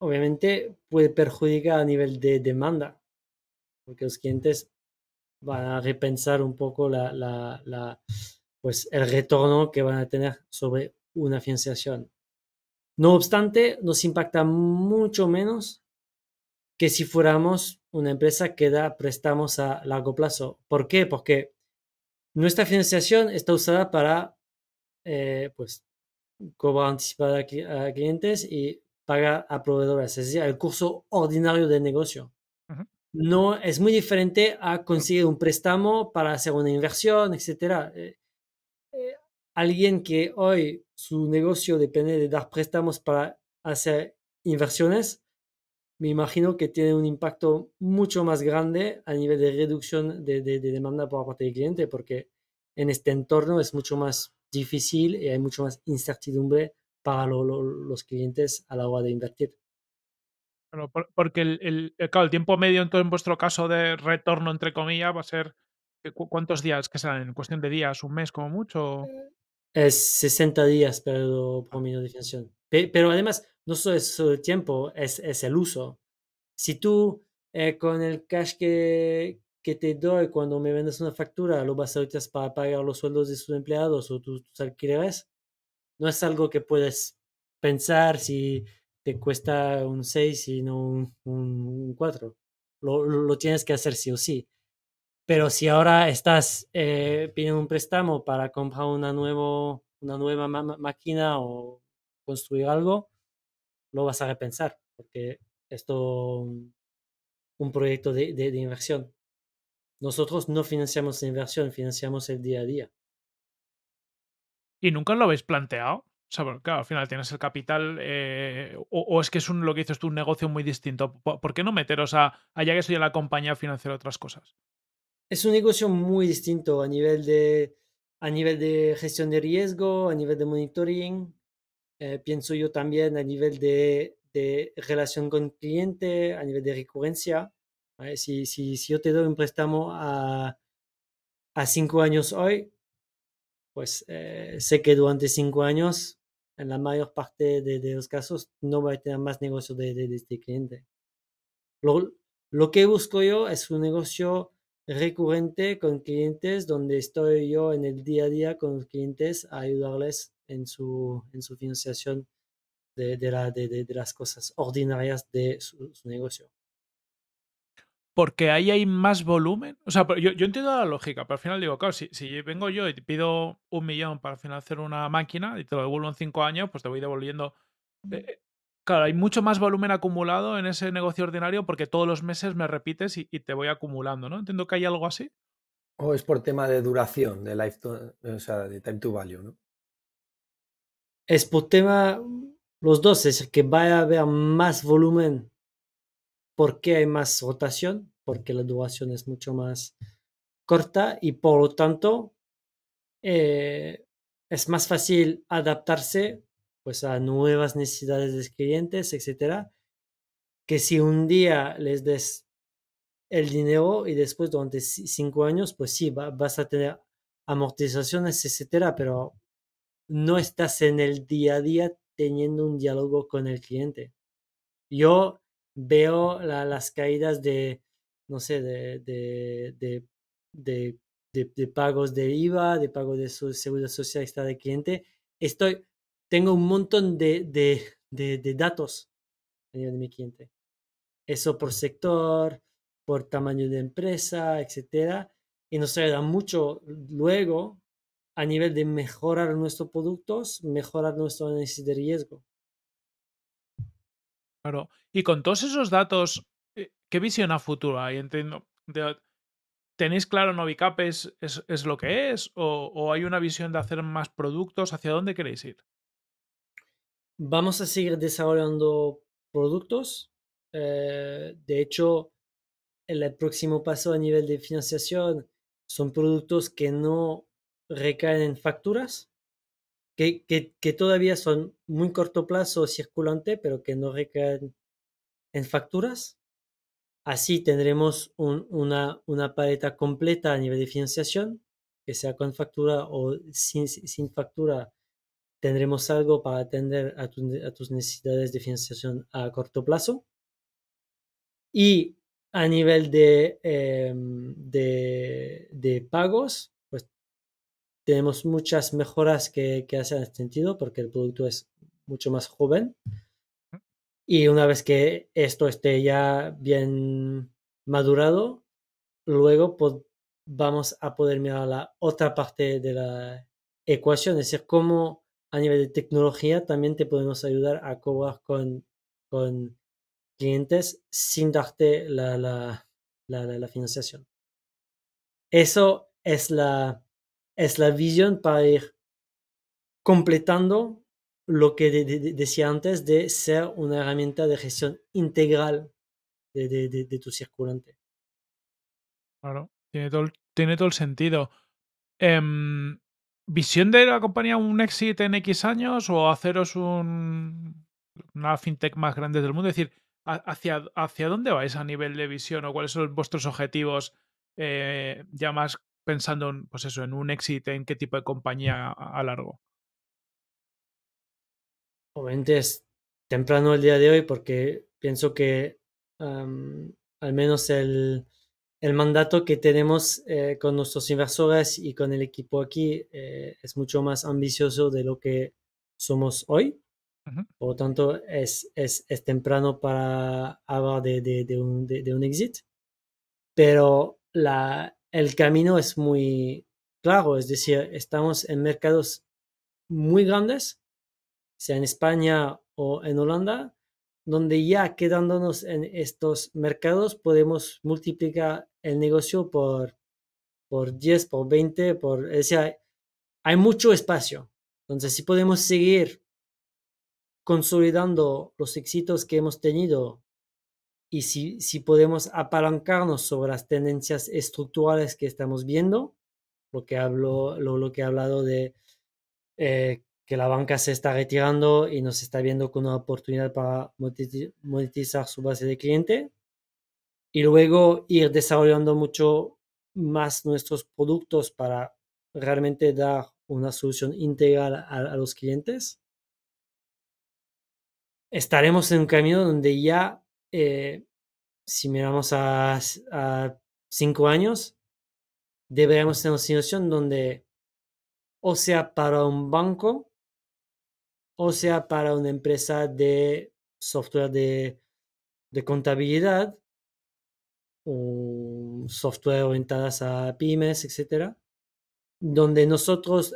obviamente puede perjudicar a nivel de demanda, porque los clientes van a repensar un poco la, la, la, pues el retorno que van a tener sobre una financiación. No obstante, nos impacta mucho menos que si fuéramos una empresa que da préstamos a largo plazo. ¿Por qué? Porque nuestra financiación está usada para, eh, pues, cobrar anticipada a clientes y pagar a proveedores, es decir, el curso ordinario del negocio. No es muy diferente a conseguir un préstamo para hacer una inversión, etcétera. Eh, eh, alguien que hoy su negocio depende de dar préstamos para hacer inversiones, me imagino que tiene un impacto mucho más grande a nivel de reducción de, demanda por parte del cliente, porque en este entorno es mucho más difícil y hay mucho más incertidumbre para los clientes a la hora de invertir. Bueno, porque eh, el, tiempo medio en, todo, vuestro caso de retorno, entre comillas, va a ser eh, ¿cuántos días? que serán? ¿En cuestión de días? ¿Un mes como mucho? Eh, es 60 días, pero por medio de definición. Pero además, no solo es el tiempo, es, el uso. Si tú eh, con el cash que, te doy cuando me vendes una factura lo vas a utilizar para pagar los sueldos de sus empleados o tus, alquileres, no es algo que puedes pensar si te cuesta un 6 y no un, cuatro. 4. Lo, tienes que hacer sí o sí. Pero si ahora estás eh, pidiendo un préstamo para comprar una, nuevo, una nueva máquina o construir algo, lo vas a repensar, porque esto un proyecto de, inversión. Nosotros no financiamos la inversión, financiamos el día a día. ¿Y nunca lo habéis planteado? O sea, claro, al final tienes el capital, eh, o, es que es un, lo que dices tú, un negocio muy distinto. ¿Por, qué no meteros a, allá que soy a la compañía financiar otras cosas? Es un negocio muy distinto a nivel de, a nivel de gestión de riesgo, a nivel de monitoring, eh, pienso yo también a nivel de, relación con cliente, a nivel de recurrencia. Si, si, si, yo te doy un préstamo a, cinco años hoy, pues eh, sé que durante cinco años, en la mayor parte de, los casos, no voy a tener más negocio de, este cliente. Lo, lo que busco yo es un negocio recurrente con clientes donde estoy yo en el día a día con los clientes a ayudarles en su, en su financiación de, de, las cosas ordinarias de su, negocio. Porque ahí hay más volumen. O sea, yo, yo entiendo la lógica, pero al final digo, claro, si, si, vengo yo y te pido un millón para hacer una máquina y te lo devuelvo en cinco años, pues te voy devolviendo. Eh, claro, hay mucho más volumen acumulado en ese negocio ordinario porque todos los meses me repites y, te voy acumulando, ¿no? Entiendo que hay algo así. O es por tema de duración, de life o sea, de time to value, ¿no? es por tema, los dos, es que va a haber más volumen porque hay más rotación, porque la duración es mucho más corta y por lo tanto eh, es más fácil adaptarse pues a nuevas necesidades de clientes, etcétera, que si un día les des el dinero y después durante cinco años, pues sí, vas a tener amortizaciones, etcétera, pero no estás en el día a día teniendo un diálogo con el cliente. Yo veo las caídas de, no sé, de, pagos de IVA, de pagos de su seguridad social está de cliente. Estoy, tengo un montón de, datos a nivel de mi cliente. Eso por sector, por tamaño de empresa, etcétera. Y nos ayuda mucho luego a nivel de mejorar nuestros productos, mejorar nuestro análisis de riesgo. Claro, y con todos esos datos, eh, ¿qué visión a futuro hay? Entiendo, ¿tenéis claro Novicap es, es, lo que es? O, hay una visión de hacer más productos? ¿Hacia dónde queréis ir? Vamos a seguir desarrollando productos. Eh, de hecho, el próximo paso a nivel de financiación son productos que no recaen en facturas que, que, todavía son muy corto plazo circulante, pero que no recaen en facturas. Así tendremos una, una, paleta completa a nivel de financiación, que sea con factura o sin, factura, tendremos algo para atender a, tus necesidades de financiación a corto plazo. Y a nivel de, em, de, de pagos, tenemos muchas mejoras que, que hacen este sentido porque el producto es mucho más joven. Y una vez que esto esté ya bien madurado, luego vamos a poder mirar la otra parte de la ecuación, es decir, cómo a nivel de tecnología también te podemos ayudar a cobrar con, con clientes sin darte la financiación. Eso es la, es la visión para ir completando lo que decía antes de ser una herramienta de gestión integral de, tu circulante. Claro, tiene todo, tiene todo el sentido. Em, ¿Visión de la compañía un exit en X años o haceros un, una fintech más grande del mundo? Es decir, hacia, ¿hacia dónde vais a nivel de visión o cuáles son vuestros objetivos eh, ya más pensando, en, pues eso, en un exit, en qué tipo de compañía a, largo? Obviamente es temprano el día de hoy porque pienso que al menos el, el, mandato que tenemos eh, con nuestros inversores y con el equipo aquí eh, es mucho más ambicioso de lo que somos hoy. Por lo tanto, es, es, es temprano para hablar de, de, de, un, de, un, exit, pero la, el camino es muy claro, es decir, estamos en mercados muy grandes, sea en España o en Holanda, donde ya quedándonos en estos mercados podemos multiplicar el negocio por, por 10, por 20, por, es decir, hay mucho espacio. Entonces, si podemos seguir consolidando los éxitos que hemos tenido y si, si podemos apalancarnos sobre las tendencias estructurales que estamos viendo, lo que, hablo, lo, que he hablado de eh, que la banca se está retirando y nos está viendo con una oportunidad para monetizar su base de cliente, y luego ir desarrollando mucho más nuestros productos para realmente dar una solución integral a los clientes, estaremos en un camino donde ya eh, si miramos a, cinco años, deberíamos tener una situación donde o sea para un banco, o sea para una empresa de software de, de contabilidad, o software orientadas a pymes, etcétera, donde nosotros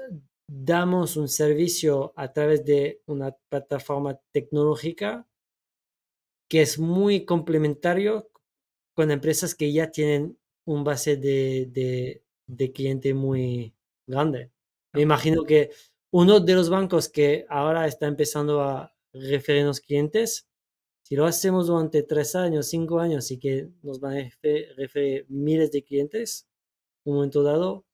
damos un servicio a través de una plataforma tecnológica que es muy complementario con empresas que ya tienen un base de, de, cliente muy grande. Me imagino que uno de los bancos que ahora está empezando a referirnos clientes, si lo hacemos durante tres años, cinco años y que nos van a referir miles de clientes, un momento dado,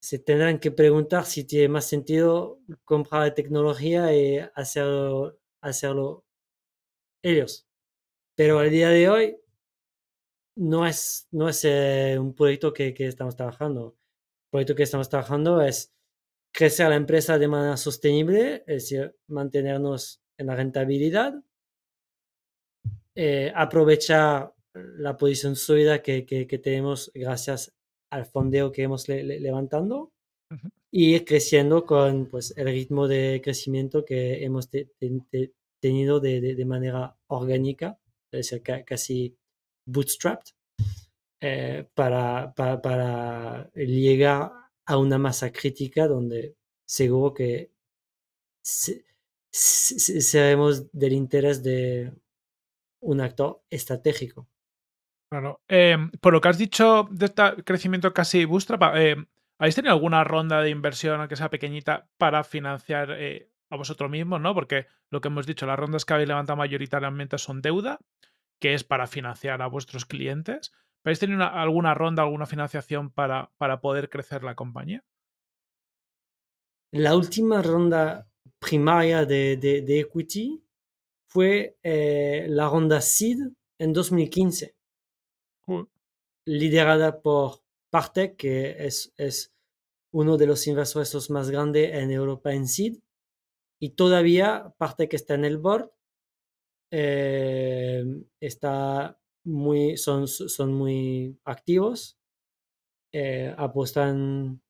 se tendrán que preguntar si tiene más sentido comprar la tecnología y hacerlo, hacerlo ellos. Pero al día de hoy no es, no es eh, un proyecto que, estamos trabajando. El proyecto que estamos trabajando es crecer la empresa de manera sostenible, es decir, mantenernos en la rentabilidad, eh, aprovechar la posición sólida que, que, tenemos gracias al fondeo que hemos levantado levantando y creciendo con pues, el ritmo de crecimiento que hemos de, manera orgánica, es decir, casi bootstrapped, eh, para, para, para, llegar a una masa crítica donde seguro que se, seremos del interés de un actor estratégico. Claro. Em, por lo que has dicho de este crecimiento casi bootstrap, eh, ¿habéis tenido alguna ronda de inversión, aunque sea pequeñita, para financiar eh, a vosotros mismos, ¿no? Porque lo que hemos dicho, las rondas que habéis levantado mayoritariamente son deuda, que es para financiar a vuestros clientes. habéis alguna ronda, alguna financiación para, poder crecer la compañía? La última ronda primaria de, equity fue eh, la ronda SID en 2015, liderada por Partec, que es, es uno de los inversores más grandes en Europa en SID, y todavía parte que está en el board eh, está muy, son, son muy activos, eh, apostan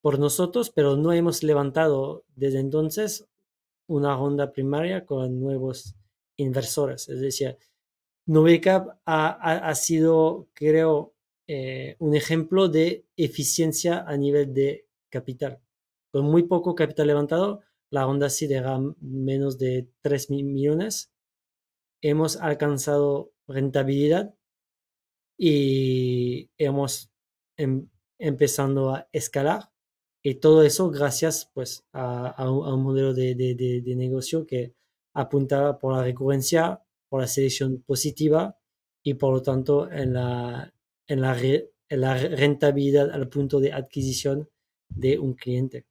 por nosotros, pero no hemos levantado desde entonces una ronda primaria con nuevos inversores. Es decir, Nubecap ha, ha, sido, creo, eh, un ejemplo de eficiencia a nivel de capital. Con muy poco capital levantado, la onda era menos de 3 mil millones. Hemos alcanzado rentabilidad y hemos empezado empezando a escalar. Y todo eso gracias pues, a, un, modelo de, negocio que apuntaba por la recurrencia, por la selección positiva y por lo tanto en la, en la rentabilidad al punto de adquisición de un cliente.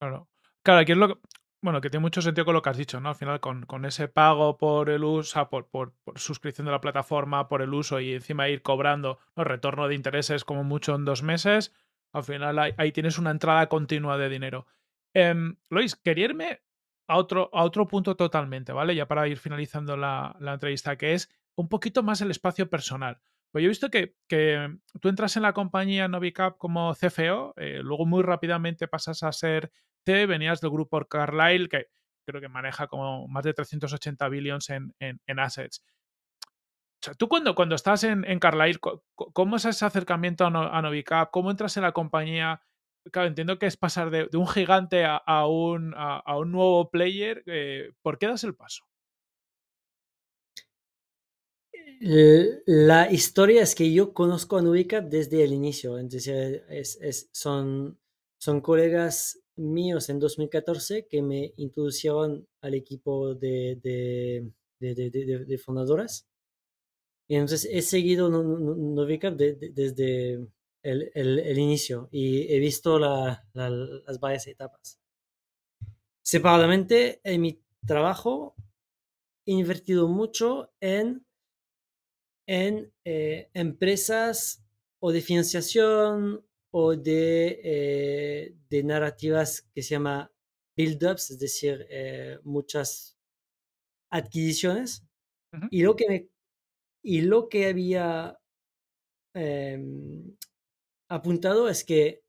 Claro. Claro, aquí es lo que, bueno, que tiene mucho sentido con lo que has dicho, ¿no? Al final, con, con ese pago por el uso, por, por, suscripción de la plataforma, por el uso y encima ir cobrando los retorno de intereses como mucho en dos meses, al final ahí, tienes una entrada continua de dinero. Eh, em, Luis, quería irme a otro, a otro punto totalmente, ¿vale? Ya para ir finalizando la, la entrevista, que es un poquito más el espacio personal. Pues yo he visto que, que tú entras en la compañía Novicap como CFO, eh, luego muy rápidamente pasas a ser venías del grupo Carlyle, que creo que maneja como más de 380 billones en, en, assets. tú cuando, cuando estás en, en Carlyle, ¿cómo es ese acercamiento a, no, ¿Cómo entras en la compañía? Claro, entiendo que es pasar de, un gigante a, un, nuevo player. Eh, ¿Por qué das el paso? Eh, la historia es que yo conozco a Novicap desde el inicio. es, son, son colegas míos en 2014 que me introducían al equipo de, fundadoras. Y entonces he seguido Novicap desde el, inicio y he visto las varias etapas. Separadamente, en mi trabajo he invertido mucho en, en eh, empresas o de financiación o de, eh, de narrativas que se llama build-ups, es decir, eh, muchas adquisiciones. y, lo que me, y lo que había em, apuntado es que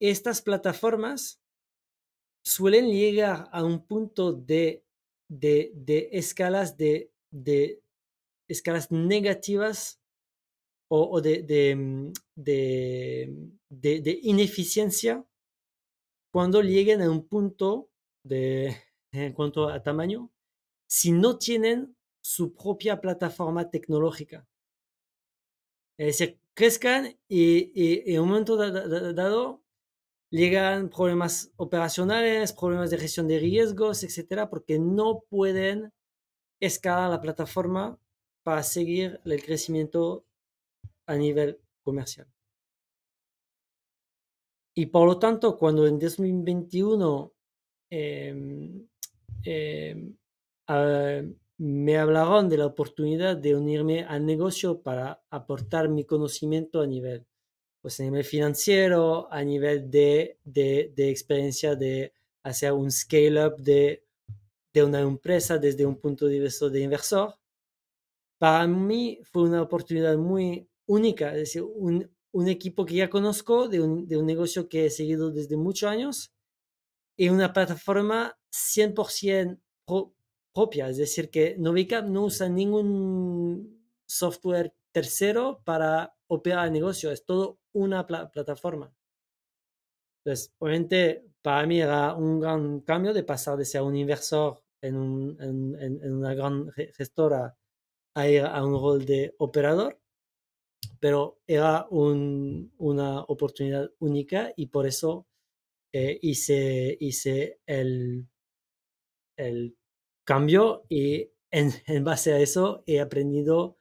estas plataformas suelen llegar a un punto de, de, de escalas de, de escalas negativas o, mm, de, ineficiencia cuando lleguen a un punto de, en cuanto a tamaño si no tienen su propia plataforma tecnológica. Es decir, crezcan y, en un momento dado llegan problemas operacionales, problemas de gestión de riesgos, etcétera, porque no pueden escalar la plataforma para seguir el crecimiento a nivel comercial. Y por lo tanto, cuando en 2021 em, em, ah, me hablaron de la oportunidad de unirme al negocio para aportar mi conocimiento a nivel, pues, a nivel financiero, a nivel de, de, de experiencia de hacer un scale-up de, de una empresa desde un punto de vista de inversor. Para mí fue una oportunidad muy única, es decir, un, equipo que ya conozco de un, negocio que he seguido desde muchos años y una plataforma 100% propia, es decir, que Novicap no usa ningún software tercero para operar el negocio, es todo una plataforma. Entonces, obviamente, para mí era un gran cambio de pasar de ser un inversor en, en una gran gestora a ir a un rol de operador pero era una oportunidad única y por eso eh, hice, hice el, cambio y en, base a eso he aprendido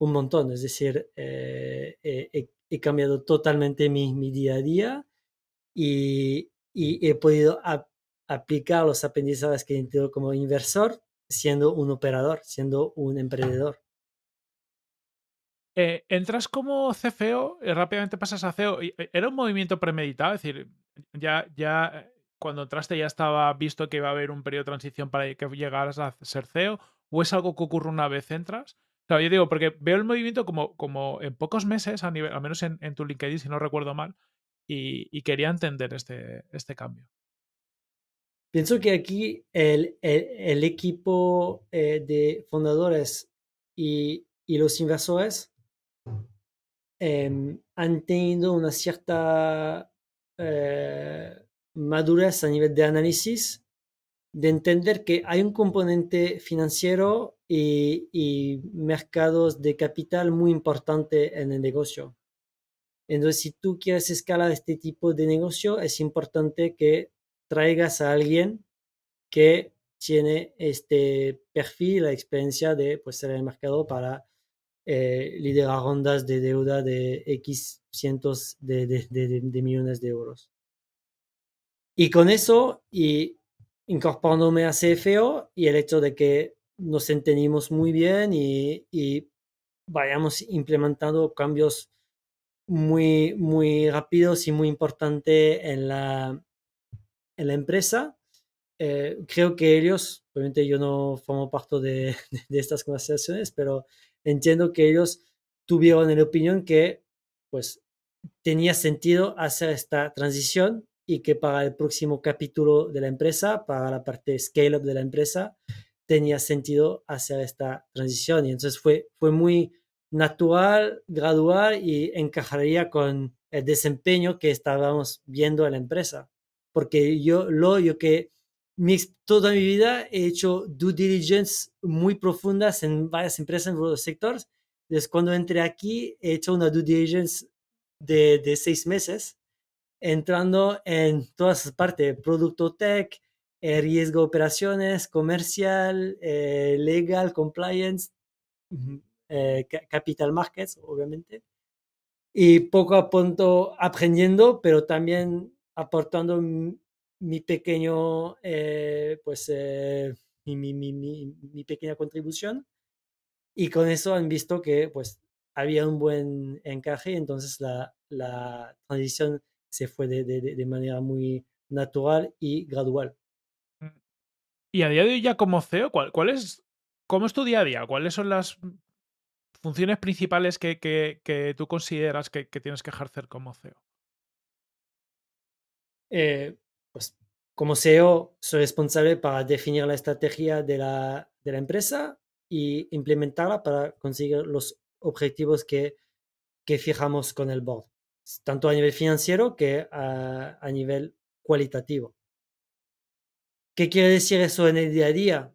un montón, es decir, eh, eh, he, cambiado totalmente mi, mi día a día y, he podido aplicar los aprendizajes que he tenido como inversor siendo un operador, siendo un emprendedor. Eh, entras como CFO, y eh, rápidamente pasas a CEO. Eh, ¿Era un movimiento premeditado? Es decir, ya, ya cuando entraste ya estaba visto que iba a haber un periodo de transición para que llegaras a ser CEO, o es algo que ocurre una vez entras? yo digo, porque veo el movimiento como, en pocos meses, al menos en, tu LinkedIn, si no recuerdo mal, y, quería entender este, este, cambio. Pienso que aquí el, equipo de fundadores y, y los inversores eh, han tenido una cierta eh, madurez a nivel de análisis, de entender que hay un componente financiero y, mercados de capital muy importante en el negocio. Entonces, si tú quieres escalar este tipo de negocio, es importante que traigas a alguien que tiene este perfil, la experiencia de pues, ser el mercado para eh, rondas de deuda de X cientos de, millones de euros. Y con eso, y incorporándome a CFO y el hecho de que nos entendimos muy bien y, vayamos implementando cambios muy, muy rápidos y muy importantes en la, en la empresa, eh, creo que ellos, obviamente yo no formo parte de, de, estas conversaciones, pero entiendo que ellos tuvieron la opinión que pues tenía sentido hacer esta transición y que para el próximo capítulo de la empresa, para la parte scale-up de la empresa, tenía sentido hacer esta transición. Y entonces fue, fue muy natural, gradual y encajaría con el desempeño que estábamos viendo en la empresa. Porque yo, lo yo que toda mi vida he hecho due diligence muy profundas en varias empresas en varios sectores. Entonces, cuando entré aquí, he hecho una due diligence de, de seis meses, entrando en todas las partes, producto tech, eh, riesgo operaciones, comercial, eh, legal, compliance, eh, capital markets, obviamente. Y poco a poco aprendiendo, pero también aportando mi pequeño, eh, pues, eh, mi, mi, mi, mi, pequeña contribución. Y con eso han visto que, pues, había un buen encaje, entonces la, la transición se fue de, de, manera muy natural y gradual. Mm. Y a día de hoy ya como CEO, ¿cuál, es, ¿cómo es tu día a día? ¿Cuáles son las funciones principales que, que, tú consideras que, que, tienes que ejercer como CEO? Eh, pues, como CEO, soy responsable para definir la estrategia de la, empresa y implementarla para conseguir los objetivos que, fijamos con el board, tanto a nivel financiero que a, nivel cualitativo. ¿Qué quiere decir eso en el día a día?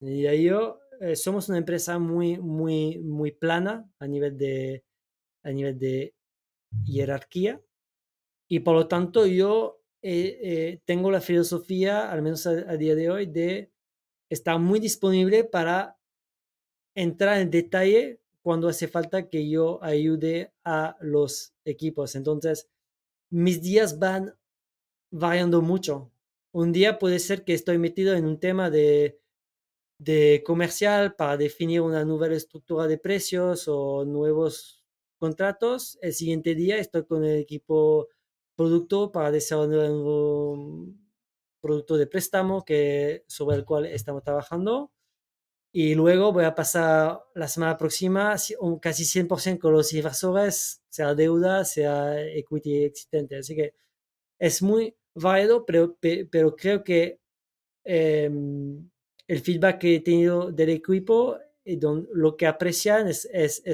En el día a día eh, somos una empresa muy, muy, muy plana a nivel de, a nivel de hierarquía y por lo tanto yo eh, eh, tengo la filosofía, al menos a, día de hoy, de estar muy disponible para entrar en detalle cuando hace falta que yo ayude a los equipos. Entonces, mis días van variando mucho. Un día puede ser que estoy metido en un tema de, de comercial para definir una nueva estructura de precios o nuevos contratos. El siguiente día estoy con el equipo producto para desarrollar un nuevo producto de préstamo que, sobre el cual estamos trabajando. Y luego voy a pasar la semana próxima casi 100% con los inversores, sea deuda, sea equity existente. Así que es muy válido, pero, creo que em, el feedback que he tenido del equipo y lo que aprecian es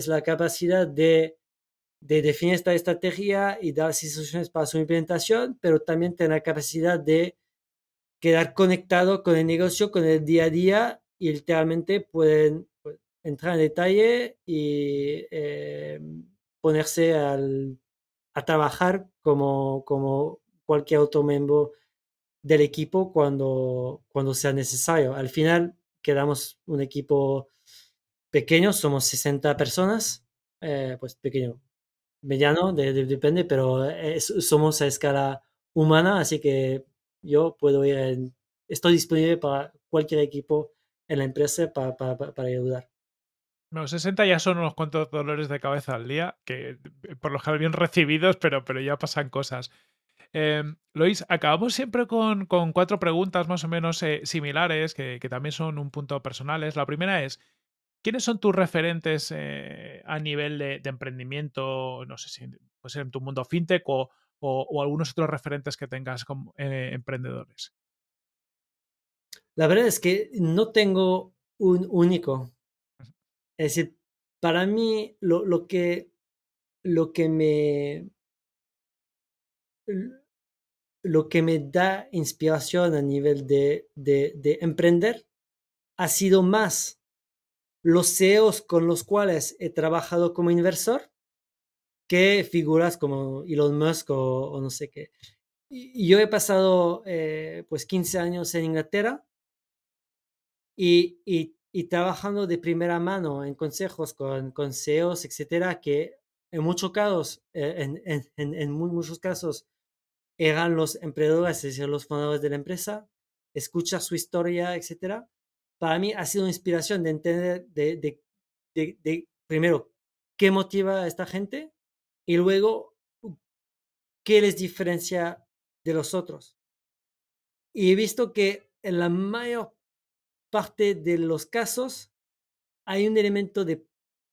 la capacidad de de definir esta estrategia y dar soluciones para su implementación, pero también tener la capacidad de quedar conectado con el negocio, con el día a día y literalmente pueden pues, entrar en detalle y em, ponerse a trabajar como, como cualquier otro miembro del equipo cuando, cuando sea necesario. Al final quedamos un equipo pequeño, somos 60 personas, eh, pues pequeño, Vellano, depende, pero eh, somos a escala humana, así que yo puedo ir, estoy disponible para cualquier equipo en la empresa para, para, ayudar. No, 60 ya son unos cuantos dolores de cabeza al día, que eh, por lo general bien recibidos, pero, pero ya pasan cosas. Eh, Lois, acabamos siempre con, cuatro preguntas más o menos eh, similares, que, que, también son un punto personales. La primera es, ¿Quiénes son tus referentes eh, a nivel de, emprendimiento? No sé si puede ser en tu mundo fintech o, o, algunos otros referentes que tengas como eh, emprendedores. La verdad es que no tengo un único. Es decir, para mí lo, lo que lo que me lo que me da inspiración a nivel de, de emprender ha sido más los CEOs con los cuales he trabajado como inversor que figuras como Elon Musk o, no sé qué. yo he pasado eh, pues 15 años en Inglaterra y, trabajando de primera mano en consejos con, CEOs, etcétera, que en muchos casos, eh, muchos casos, eran los emprendedores, es decir, los fundadores de la empresa, escucha su historia, etcétera, para mí ha sido una inspiración de entender, primero, qué motiva a esta gente y luego, qué les diferencia de los otros. Y he visto que en la mayor parte de los casos hay un elemento de,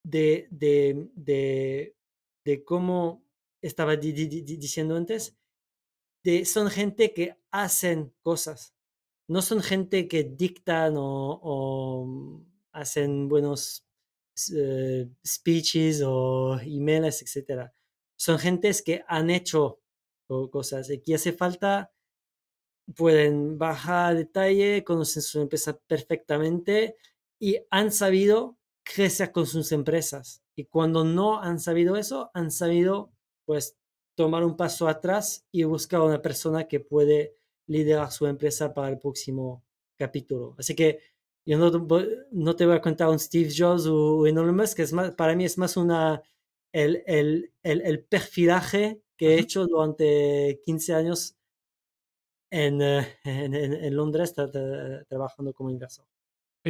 de, de, de, cómo estaba diciendo antes, de, son gente que hacen cosas no son gente que dictan o, hacen buenos eh, speeches o emails, etc. Son gentes que han hecho cosas. Aquí hace falta, pueden bajar detalle, conocen su empresa perfectamente y han sabido crecer con sus empresas. Y cuando no han sabido eso, han sabido pues tomar un paso atrás y buscar a una persona que puede liderar su empresa para el próximo capítulo. Así que yo no, te voy a contar un Steve Jobs o, un Elon Musk, es para mí es más una, el, el, el, perfilaje que he hecho durante 15 años eh, en, en, Londres trabajando como inversor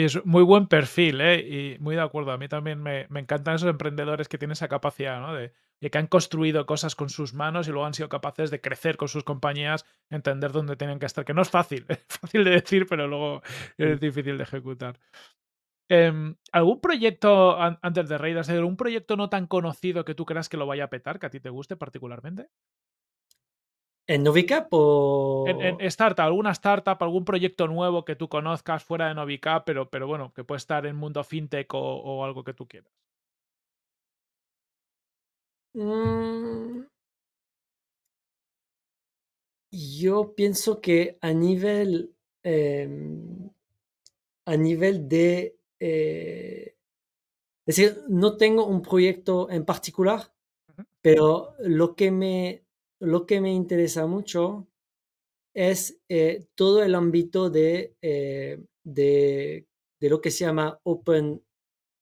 es muy buen perfil, ¿eh? Y muy de acuerdo. A mí también me, encantan esos emprendedores que tienen esa capacidad, ¿no? De, que han construido cosas con sus manos y luego han sido capaces de crecer con sus compañías, entender dónde tienen que estar. Que no es fácil, es fácil de decir, pero luego es difícil de ejecutar. Em, ¿Algún proyecto antes de Raiders, algún proyecto no tan conocido que tú creas que lo vaya a petar, que a ti te guste particularmente? ¿En Novicap o...? En, startup, alguna startup, algún proyecto nuevo que tú conozcas fuera de Novicap, pero, pero bueno, que puede estar en mundo fintech o, algo que tú quieras. Mm. Yo pienso que a nivel, em, a nivel de... Eh, es decir, no tengo un proyecto en particular, pero lo que me lo que me interesa mucho es eh, todo el ámbito eh, de, lo que se llama open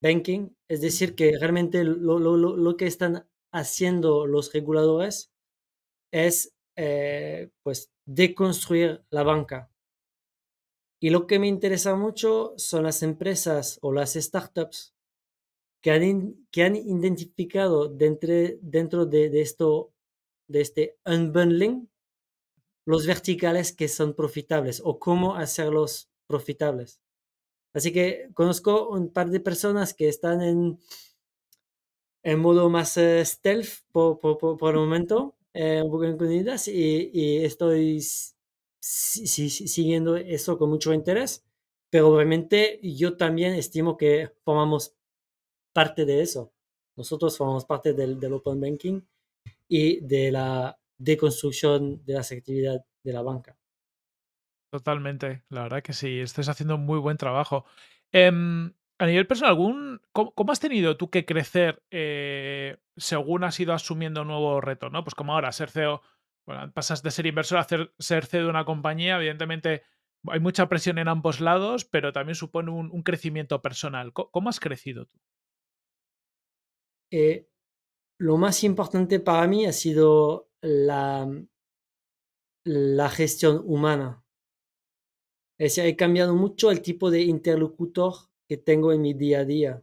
banking, es decir, que realmente lo, que están haciendo los reguladores es eh, pues, deconstruir la banca. Y lo que me interesa mucho son las empresas o las startups que han, que han identificado dentro, dentro de esto de este unbundling, los verticales que son profitables o cómo hacerlos profitables. Así que conozco un par de personas que están en, en modo más eh, stealth por, por, el momento, eh, un poco incluidas y, y estoy siguiendo eso con mucho interés, pero obviamente yo también estimo que formamos parte de eso. Nosotros formamos parte del Open Banking y de la deconstrucción de la actividades de la banca. Totalmente, la verdad que sí, estás haciendo muy buen trabajo. Em, a nivel personal, algún, ¿cómo, has tenido tú que crecer eh, según has ido asumiendo nuevos retos? ¿no? Pues como ahora, ser CEO, bueno, pasas de ser inversor a ser, CEO de una compañía, evidentemente hay mucha presión en ambos lados, pero también supone un, crecimiento personal. ¿Cómo, has crecido tú? Eh, lo más importante para mí ha sido mm, la, gestión humana. Es decir, he cambiado mucho el tipo de interlocutor que tengo en mi día a día.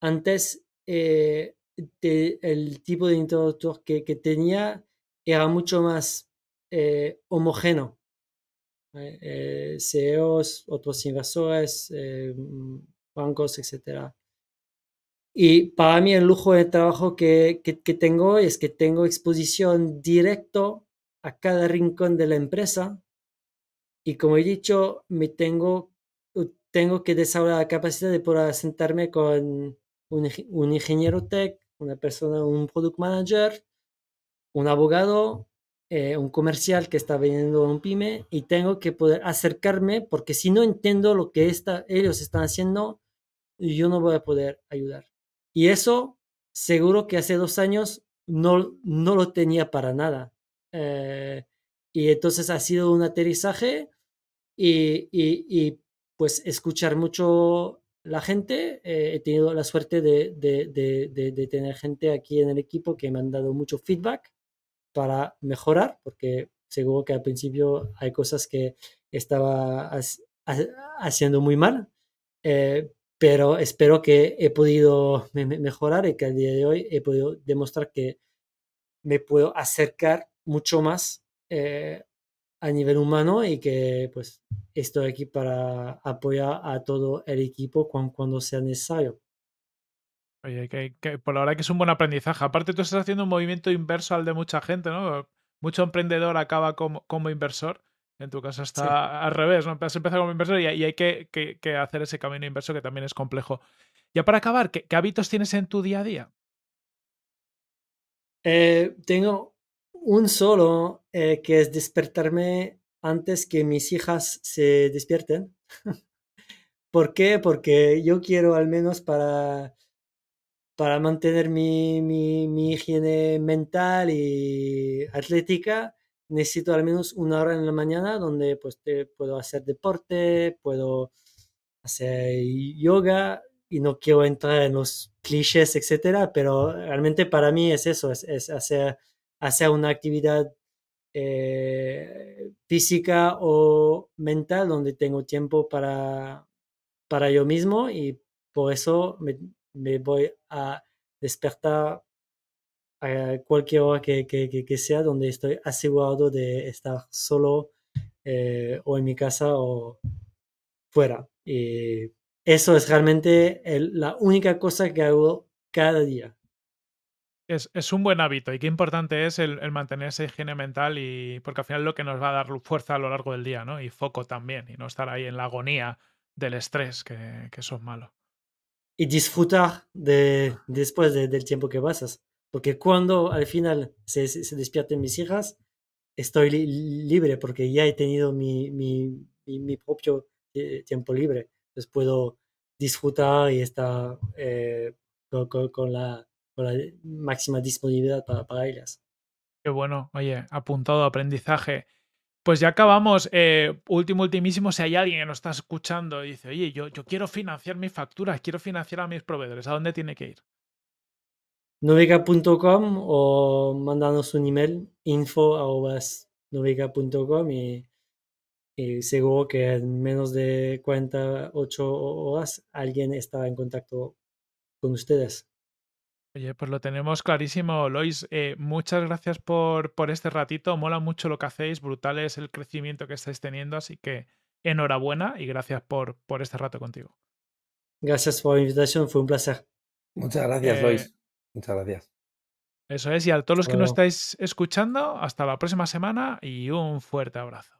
Antes, eh, el tipo de interlocutor que, tenía era mucho más eh, homogéneo. Eh, CEOs, otros inversores, bancos, etc. Y para mí el lujo de trabajo que, tengo es que tengo exposición directo a cada rincón de la empresa. Y como he dicho, me tengo, tengo que desarrollar la capacidad de poder sentarme con un, ingeniero tech, una persona, un product manager, un abogado, eh, un comercial que está vendiendo un pyme y tengo que poder acercarme porque si no entiendo lo que ellos están haciendo, yo no voy a poder ayudar. Y eso seguro que hace dos años no, no lo tenía para nada. Eh, y entonces ha sido un aterrizaje y, pues escuchar mucho la gente. Eh, he tenido la suerte de, tener gente aquí en el equipo que me han dado mucho feedback para mejorar, porque seguro que al principio hay cosas que estaba haciendo muy mal, eh, pero espero que he podido mejorar y que al día de hoy he podido demostrar que me puedo acercar mucho más eh, a nivel humano y que pues estoy aquí para apoyar a todo el equipo cuando, sea necesario. Oye, que, por la verdad que es un buen aprendizaje. Aparte tú estás haciendo un movimiento inverso al de mucha gente, ¿no? Mucho emprendedor acaba como inversor en tu caso está al revés, ¿no? a empezar como inversor y, hay que, hacer ese camino inverso que también es complejo. Ya para acabar, ¿qué, hábitos tienes en tu día a día? Eh, tengo un solo eh, que es despertarme antes que mis hijas se despierten. ¿Por qué? Porque yo quiero al menos para, para mantener mi higiene mental y atlética, necesito al menos una hora en la mañana donde pues puedo hacer deporte, puedo hacer yoga y no quiero entrar en los clichés, etcétera, pero realmente para mí es eso, es, hacer, hacer una actividad eh, física o mental donde tengo tiempo para, para yo mismo y por eso me voy a despertar a eh, cualquier hora que, que, que, sea, donde estoy asegurado de estar solo eh, o en mi casa o fuera. Y eso es realmente la única cosa que hago cada día. Es, es, un buen hábito y qué importante es el, el, mantener higiene mental y porque al final lo que nos va a dar fuerza a lo largo del día, ¿no? Y foco también y no estar ahí en la agonía del estrés, que, que eso es malo. Y disfrutar de, después del tiempo que pasas. Porque cuando al final se, despierten mis hijas, estoy libre porque ya he tenido mi, propio eh, tiempo libre. Entonces puedo disfrutar y estar eh, con, la, máxima disponibilidad para, ellas. Qué bueno, oye, apuntado aprendizaje. Pues ya acabamos. Eh, último, ultimísimo, si hay alguien que nos está escuchando y dice, oye, yo, yo quiero financiar mis facturas, quiero financiar a mis proveedores, ¿a dónde tiene que ir? novega.com o mandanos un email info.novega.com y, y seguro que en menos de ocho horas alguien estaba en contacto con ustedes. Oye, pues lo tenemos clarísimo, Lois. Eh, muchas gracias por, por este ratito. Mola mucho lo que hacéis, brutal es el crecimiento que estáis teniendo, así que enhorabuena y gracias por, por este rato contigo. Gracias por la invitación, fue un placer. Muchas gracias, eh, Lois. Muchas gracias. Eso es, y a todos los que nos estáis escuchando, hasta la próxima semana y un fuerte abrazo.